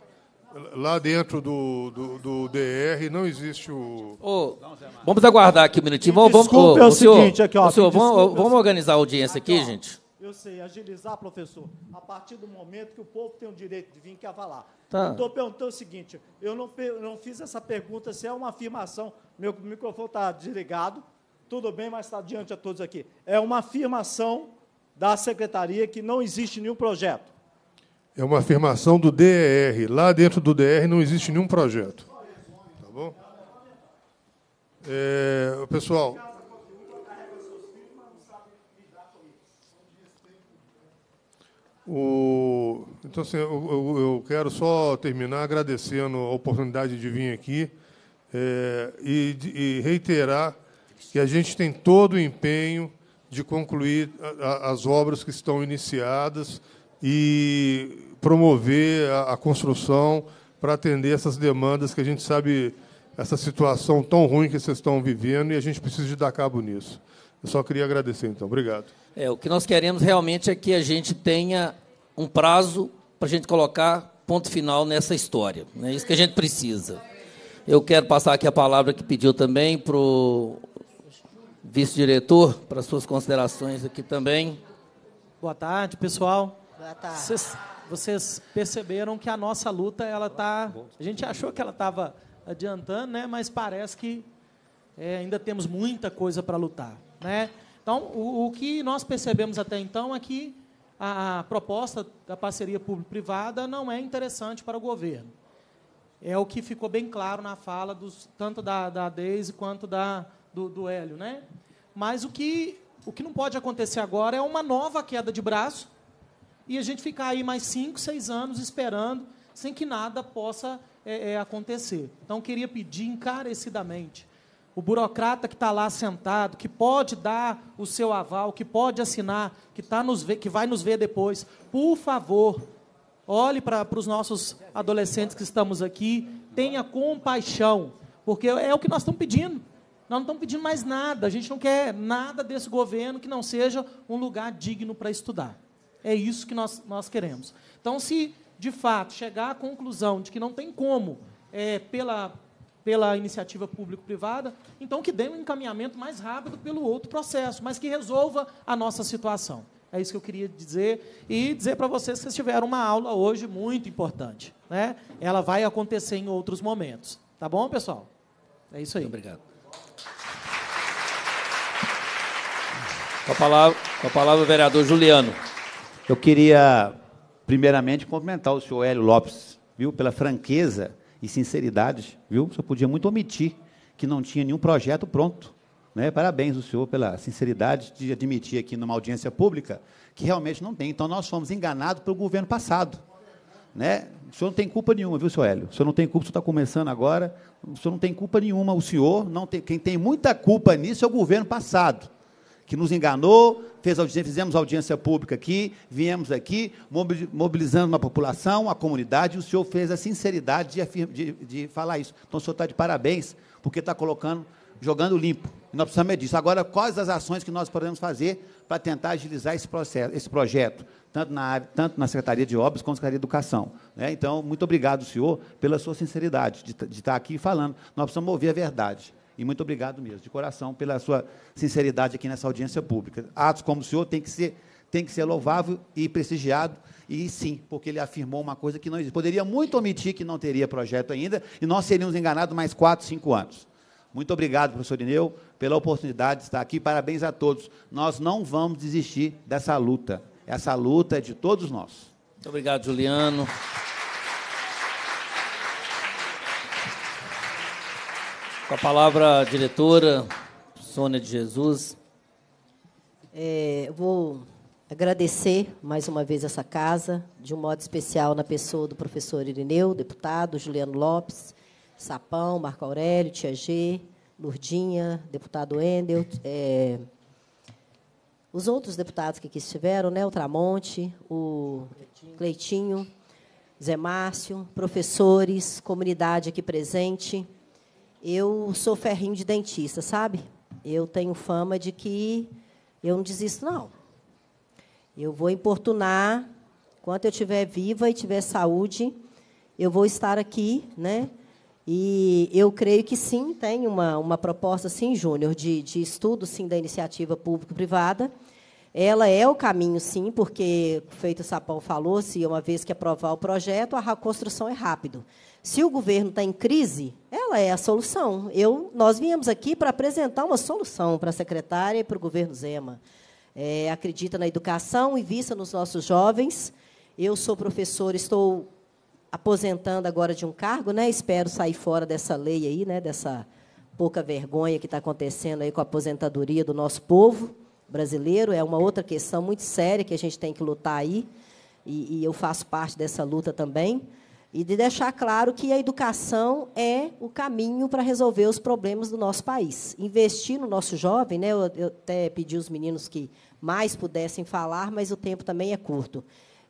S8: Lá dentro do, do, do, DR não existe o. vamos aguardar
S2: aqui um minutinho. Vamos, vamos, é o, o senhor, seguinte, aqui, ó. O senhor, vamos, vamos
S8: organizar a audiência aqui, aqui gente? Eu sei,
S12: agilizar, professor, a partir do momento que o povo tem o direito de vir cavalar. Tá. Estou perguntando o seguinte: eu não, eu não fiz essa pergunta se é uma afirmação. Meu microfone está desligado, tudo bem, mas está diante a todos aqui. É uma afirmação da secretaria que não existe nenhum projeto.
S8: É uma afirmação do DER. Lá dentro do DER não existe nenhum projeto. Tá bom? É, pessoal. O, então, assim, eu, eu, quero só terminar agradecendo a oportunidade de vir aqui é, e, e, reiterar que a gente tem todo o empenho de concluir a, a, as obras que estão iniciadas e promover a, a construção para atender essas demandas que a gente sabe essa situação tão ruim que vocês estão vivendo e a gente precisa de dar cabo nisso. Eu só queria agradecer, então. Obrigado.
S2: É, o que nós queremos realmente é que a gente tenha um prazo para a gente colocar ponto final nessa história. Né? É isso que a gente precisa. Eu quero passar aqui a palavra que pediu também para o vice-diretor, para suas considerações aqui também.
S17: Boa tarde, pessoal. Ah, tá. vocês, vocês, perceberam que a nossa luta, ela tá. A gente achou que ela estava adiantando, né? Mas parece que é, ainda temos muita coisa para lutar, né? Então, o, o, que nós percebemos até então é que a, a proposta da parceria público-privada não é interessante para o governo. É o que ficou bem claro na fala dos, tanto da, da Deise quanto da, do, do Hélio. Né? Mas o que, o que não pode acontecer agora é uma nova queda de braço e a gente ficar aí mais cinco, seis anos esperando, sem que nada possa é, é, acontecer. Então, queria pedir encarecidamente o burocrata que está lá sentado, que pode dar o seu aval, que pode assinar, que, tá nos que vai nos ver depois, por favor, olhe para os nossos adolescentes que estamos aqui, tenha compaixão, porque é o que nós estamos pedindo. Nós não estamos pedindo mais nada, a gente não quer nada desse governo que não seja um lugar digno para estudar. É isso que nós, nós queremos. Então, se de fato chegar à conclusão de que não tem como, é, pela, pela iniciativa público-privada, então que dê um encaminhamento mais rápido pelo outro processo, mas que resolva a nossa situação. É isso que eu queria dizer. E dizer para vocês que vocês tiveram uma aula hoje muito importante. Né? Ela vai acontecer em outros momentos. Tá bom, pessoal? É isso aí. Muito obrigado.
S6: Com a palavra, com a palavra o vereador Juliano. Eu queria, primeiramente, cumprimentar o senhor Hélio Lopes, viu, pela franqueza e sinceridade, viu? O senhor podia muito omitir que não tinha nenhum projeto pronto. Né? Parabéns o senhor pela sinceridade de admitir aqui numa audiência pública que realmente não tem. Então, nós fomos enganados pelo governo passado. Né? O senhor não tem culpa nenhuma, viu, senhor Hélio? O senhor não tem culpa, o senhor está começando agora. O senhor não tem culpa nenhuma. O senhor, não tem, quem tem muita culpa nisso é o governo passado, que nos enganou, fez audiência, fizemos audiência pública aqui, viemos aqui, mobilizando uma população, a comunidade, e o senhor fez a sinceridade de, afirma, de, de falar isso. Então, o senhor está de parabéns, porque está colocando, jogando limpo. nós precisamos é disso. Agora, quais as ações que nós podemos fazer para tentar agilizar esse, processo, esse projeto, tanto na, tanto na Secretaria de Obras quanto na Secretaria de Educação? Né? Então, muito obrigado, senhor, pela sua sinceridade de, de estar tá aqui falando. Nós precisamos ouvir a verdade. E muito obrigado mesmo, de coração, pela sua sinceridade aqui nessa audiência pública. Atos como o senhor tem que ser, tem que ser louvável e prestigiado, e sim, porque ele afirmou uma coisa que não existe. Poderia muito omitir que não teria projeto ainda, e nós seríamos enganados mais quatro, cinco anos. Muito obrigado, professor Ineu, pela oportunidade de estar aqui. Parabéns a todos. Nós não vamos desistir dessa luta. Essa luta é de todos nós.
S2: Muito obrigado, Juliano. Com a palavra, a diretora Sônia de Jesus.
S3: É, vou agradecer mais uma vez essa casa, de um modo especial na pessoa do professor Irineu, deputado Juliano Lopes, Sapão, Marco Aurélio, Tia G, Lurdinha, deputado Endel, é, os outros deputados que aqui estiveram, né, o Tramonte, o Cleitinho, Zé Márcio, professores, comunidade aqui presente. Eu sou ferrinho de dentista, sabe? Eu tenho fama de que eu não desisto, não. Eu vou importunar, enquanto eu estiver viva e tiver saúde, eu vou estar aqui, né? E eu creio que sim, tem uma, uma proposta, sim, Júnior, de, de estudo, sim, da iniciativa público-privada. Ela é o caminho, sim, porque, feito o Sapão falou, se uma vez que aprovar é o projeto, a reconstrução é rápido. Se o governo está em crise, ela é a solução. Eu, nós viemos aqui para apresentar uma solução para a secretária e para o governo Zema. É, acredita na educação e vista nos nossos jovens. Eu sou professora, estou aposentando agora de um cargo, né? Espero sair fora dessa lei aí, né? Dessa pouca vergonha que está acontecendo aí com a aposentadoria do nosso povo brasileiro é uma outra questão muito séria que a gente tem que lutar aí, e, e eu faço parte dessa luta também, e de deixar claro que a educação é o caminho para resolver os problemas do nosso país. Investir no nosso jovem, né, eu, eu até pedi os meninos que mais pudessem falar, mas o tempo também é curto.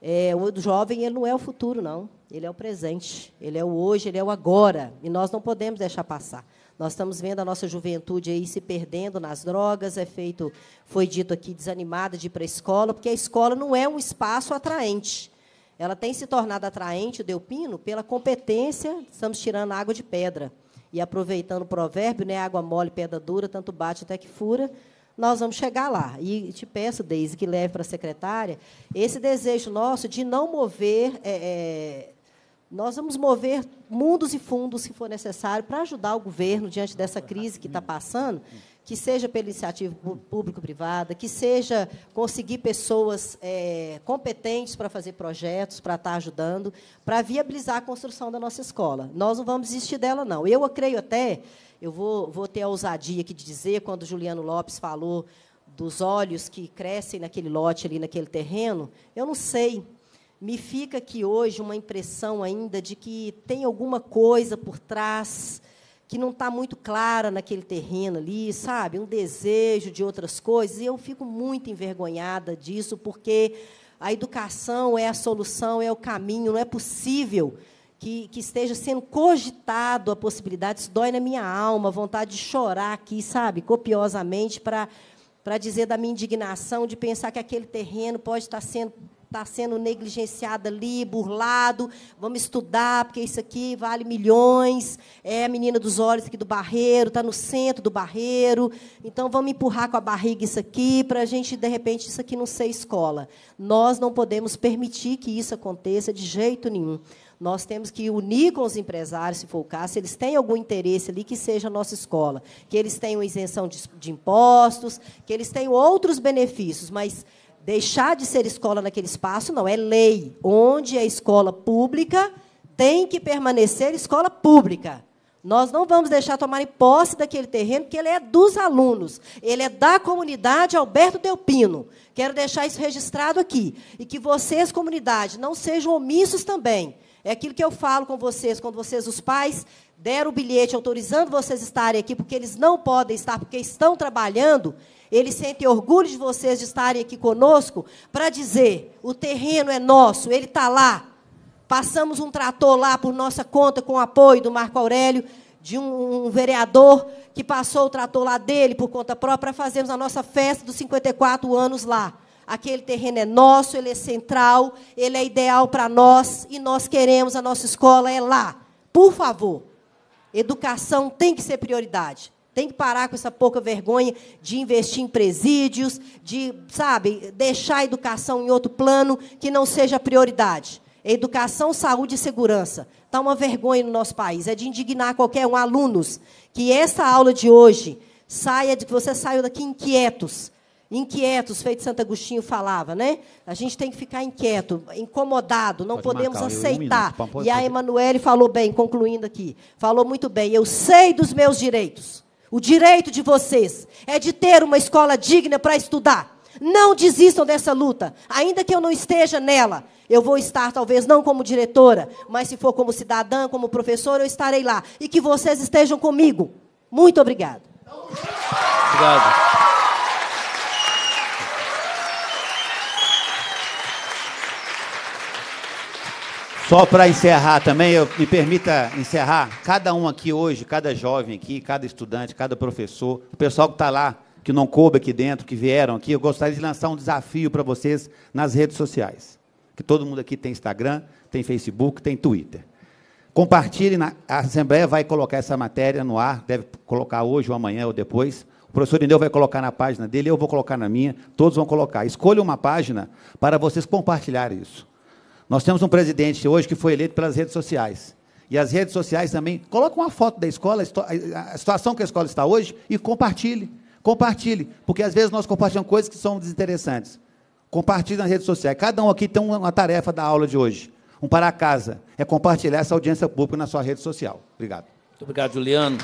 S3: É, o jovem ele não é o futuro, não. Ele é o presente, ele é o hoje, ele é o agora. E nós não podemos deixar passar. Nós estamos vendo a nossa juventude aí se perdendo nas drogas, é feito, foi dito aqui, desanimada de ir para a escola, porque a escola não é um espaço atraente. Ela tem se tornado atraente, o Delpino, pela competência, estamos tirando água de pedra. E aproveitando o provérbio, né, água mole, pedra dura, tanto bate até que fura, nós vamos chegar lá. E te peço, Deise, que leve para a secretária esse desejo nosso de não mover é, é, nós vamos mover mundos e fundos, se for necessário, para ajudar o governo diante dessa crise que está passando, que seja pela iniciativa público-privada, que seja conseguir pessoas é, competentes para fazer projetos, para estar tá ajudando, para viabilizar a construção da nossa escola. Nós não vamos desistir dela, não. Eu creio até, eu vou, vou ter a ousadia aqui de dizer, quando o Juliano Lopes falou dos olhos que crescem naquele lote, ali naquele terreno, eu não sei me fica aqui hoje uma impressão ainda de que tem alguma coisa por trás que não está muito clara naquele terreno ali, sabe? Um desejo de outras coisas. E eu fico muito envergonhada disso, porque a educação é a solução, é o caminho, não é possível. Que, que esteja sendo cogitado a possibilidade, isso dói na minha alma, vontade de chorar aqui, sabe, copiosamente, para dizer da minha indignação, de pensar que aquele terreno pode estar sendo está sendo negligenciado ali, burlado, vamos estudar, porque isso aqui vale milhões, é a menina dos olhos aqui do barreiro, está no centro do barreiro, então vamos empurrar com a barriga isso aqui, para a gente, de repente, isso aqui não ser escola. Nós não podemos permitir que isso aconteça de jeito nenhum. Nós temos que unir com os empresários, se for o caso, se eles têm algum interesse ali, que seja a nossa escola, que eles tenham isenção de, de impostos, que eles tenham outros benefícios, mas Deixar de ser escola naquele espaço não é lei. Onde é escola pública, tem que permanecer escola pública. Nós não vamos deixar tomar posse daquele terreno, porque ele é dos alunos, ele é da comunidade Alberto Delpino. Quero deixar isso registrado aqui. E que vocês, comunidade, não sejam omissos também. É aquilo que eu falo com vocês, quando vocês, os pais, deram o bilhete autorizando vocês estarem aqui, porque eles não podem estar, porque estão trabalhando. Ele sente orgulho de vocês de estarem aqui conosco para dizer: o terreno é nosso, ele está lá. Passamos um trator lá por nossa conta com o apoio do Marco Aurélio, de um, um vereador que passou o trator lá dele por conta própria para fazermos a nossa festa dos 54 anos lá. Aquele terreno é nosso, ele é central, ele é ideal para nós e nós queremos, a nossa escola é lá. Por favor, educação tem que ser prioridade. Tem que parar com essa pouca vergonha de investir em presídios, de, sabe, deixar a educação em outro plano que não seja prioridade. Educação, saúde e segurança. Está uma vergonha no nosso país. É de indignar qualquer um, alunos, que essa aula de hoje saia de que você saiu daqui inquietos. Inquietos, feito Santo Agostinho falava, né? A gente tem que ficar inquieto, incomodado, não Pode podemos marcar, aceitar. Um minuto, e a Emanuele falou bem, concluindo aqui. Falou muito bem. Eu sei dos meus direitos. O direito de vocês é de ter uma escola digna para estudar. Não desistam dessa luta. Ainda que eu não esteja nela, eu vou estar, talvez não como diretora, mas se for como cidadã, como professora, eu estarei lá. E que vocês estejam comigo. Muito obrigada.
S2: Obrigado.
S6: Só para encerrar também, eu, me permita encerrar. Cada um aqui hoje, cada jovem aqui, cada estudante, cada professor, o pessoal que está lá, que não coube aqui dentro, que vieram aqui, eu gostaria de lançar um desafio para vocês nas redes sociais. Que todo mundo aqui tem Instagram, tem Facebook, tem Twitter. Compartilhe, na, a Assembleia vai colocar essa matéria no ar, deve colocar hoje ou amanhã ou depois. O professor Ineu vai colocar na página dele, eu vou colocar na minha, todos vão colocar. Escolha uma página para vocês compartilharem isso. Nós temos um presidente hoje que foi eleito pelas redes sociais. E as redes sociais também colocam uma foto da escola, a situação que a escola está hoje, e compartilhe. Compartilhe, porque às vezes nós compartilhamos coisas que são desinteressantes. Compartilhe nas redes sociais. Cada um aqui tem uma tarefa da aula de hoje. Um para casa. É compartilhar essa audiência pública na sua rede social.
S2: Obrigado. Muito obrigado, Juliano.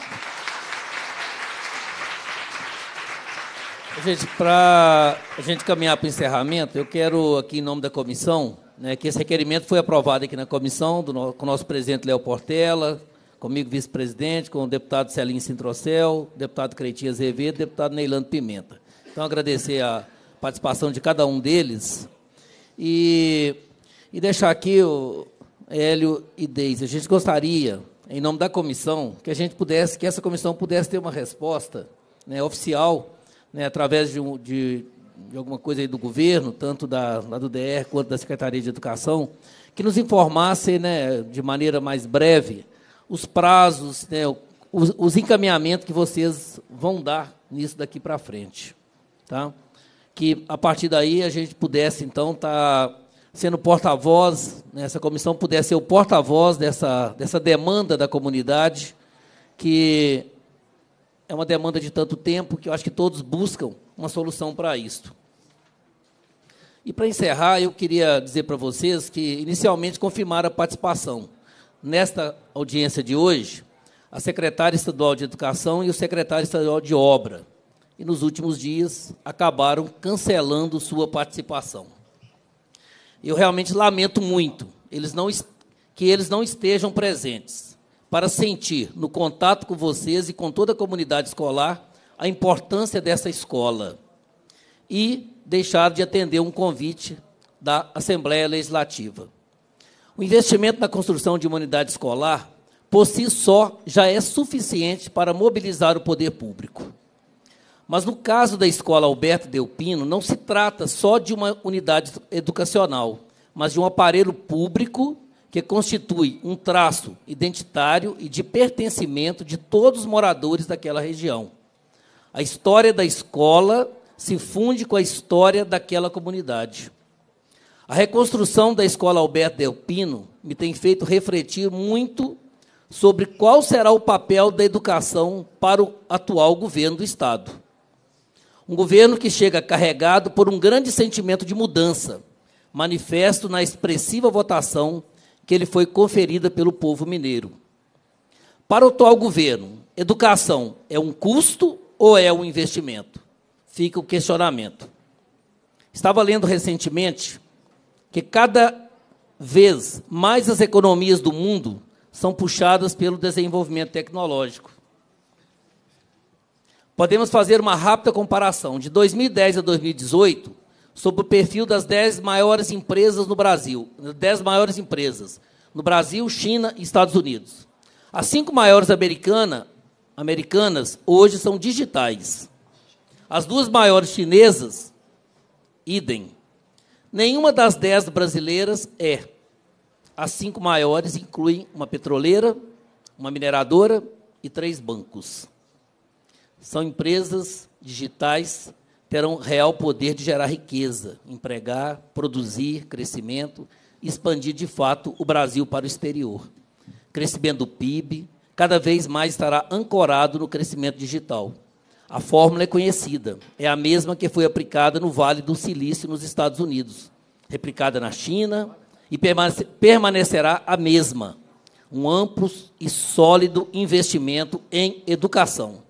S2: Gente, para a gente caminhar para o encerramento, eu quero, aqui em nome da comissão, né, que esse requerimento foi aprovado aqui na comissão, do, com o nosso presidente Léo Portela, comigo vice-presidente, com o deputado Celinho Sintrocel, deputado Cretias Revedo, deputado Neilando Pimenta. Então, agradecer a participação de cada um deles e, e deixar aqui, o Hélio e Deise, a gente gostaria, em nome da comissão, que a gente pudesse, que essa comissão pudesse ter uma resposta né, oficial, né, através de, um, de de alguma coisa aí do governo, tanto da, da do DR quanto da Secretaria de Educação, que nos informasse né, de maneira mais breve os prazos, né, os, os encaminhamentos que vocês vão dar nisso daqui para frente. Tá? Que a partir daí a gente pudesse, então, estar. Tá sendo porta-voz, né, essa comissão pudesse ser o porta-voz dessa, dessa demanda da comunidade, que é uma demanda de tanto tempo que eu acho que todos buscam uma solução para isto. E para encerrar, eu queria dizer para vocês que inicialmente confirmaram a participação. Nesta audiência de hoje, a secretária estadual de Educação e o secretário estadual de Obra. E nos últimos dias acabaram cancelando sua participação. Eu realmente lamento muito eles não, que eles não estejam presentes para sentir no contato com vocês e com toda a comunidade escolar a importância dessa escola e deixar de atender um convite da Assembleia Legislativa. O investimento na construção de uma unidade escolar, por si só, já é suficiente para mobilizar o poder público. Mas no caso da escola Alberto Delpino, não se trata só de uma unidade educacional, mas de um aparelho público que constitui um traço identitário e de pertencimento de todos os moradores daquela região. A história da escola se funde com a história daquela comunidade. A reconstrução da escola Alberto Del Pino me tem feito refletir muito sobre qual será o papel da educação para o atual governo do Estado. Um governo que chega carregado por um grande sentimento de mudança, manifesto na expressiva votação que ele foi conferida pelo povo mineiro. Para o atual governo, educação é um custo ou é um investimento? Fica o questionamento. Estava lendo recentemente que cada vez mais as economias do mundo são puxadas pelo desenvolvimento tecnológico. Podemos fazer uma rápida comparação. De 2010 a 2018, sobre o perfil das dez maiores empresas no Brasil. dez maiores empresas no Brasil, China e Estados Unidos. As cinco maiores americanas americanas hoje são digitais. As duas maiores chinesas, idem. Nenhuma das dez brasileiras é. As cinco maiores incluem uma petroleira, uma mineradora e três bancos. São empresas digitais terão real poder de gerar riqueza, empregar, produzir crescimento, expandir de fato o Brasil para o exterior. Crescimento do PIB, cada vez mais estará ancorado no crescimento digital. A fórmula é conhecida, é a mesma que foi aplicada no Vale do Silício, nos Estados Unidos, replicada na China e permanecerá a mesma. Um amplo e sólido investimento em educação.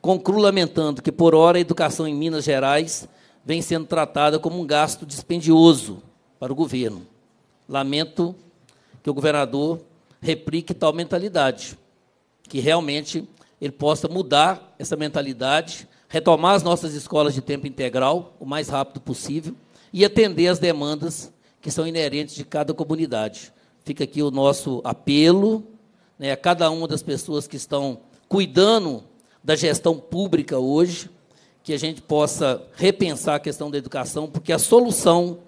S2: Concluo lamentando que, por hora, a educação em Minas Gerais vem sendo tratada como um gasto dispendioso para o governo. Lamento que o governador replique tal mentalidade, que realmente ele possa mudar essa mentalidade, retomar as nossas escolas de tempo integral o mais rápido possível e atender as demandas que são inerentes de cada comunidade. Fica aqui o nosso apelo né, a cada uma das pessoas que estão cuidando da gestão pública hoje, que a gente possa repensar a questão da educação, porque a solução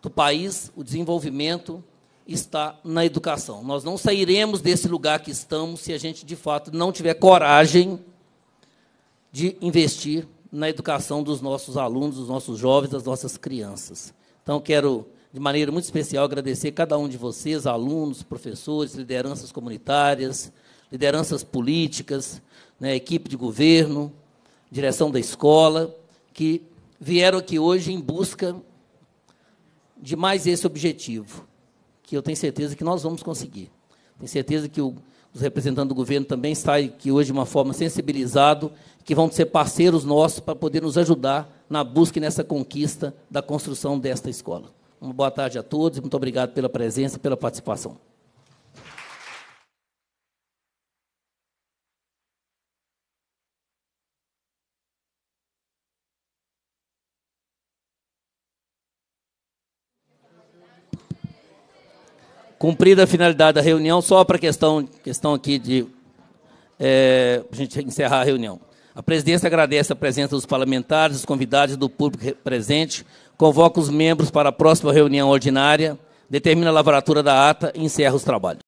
S2: do país, o desenvolvimento, está na educação. Nós não sairemos desse lugar que estamos se a gente, de fato, não tiver coragem de investir na educação dos nossos alunos, dos nossos jovens, das nossas crianças. Então, quero, de maneira muito especial, agradecer a cada um de vocês, alunos, professores, lideranças comunitárias, lideranças políticas, né, equipe de governo, direção da escola, que vieram aqui hoje em busca de mais esse objetivo, que eu tenho certeza que nós vamos conseguir. Tenho certeza que o, os representantes do governo também saem aqui hoje de uma forma sensibilizado, que vão ser parceiros nossos para poder nos ajudar na busca e nessa conquista da construção desta escola. Uma boa tarde a todos e muito obrigado pela presença e pela participação. Cumprida a finalidade da reunião, só para a questão, questão aqui de. É, a gente encerrar a reunião. A presidência agradece a presença dos parlamentares, dos convidados e do público presente, convoca os membros para a próxima reunião ordinária, determina a lavratura da ata e encerra os trabalhos.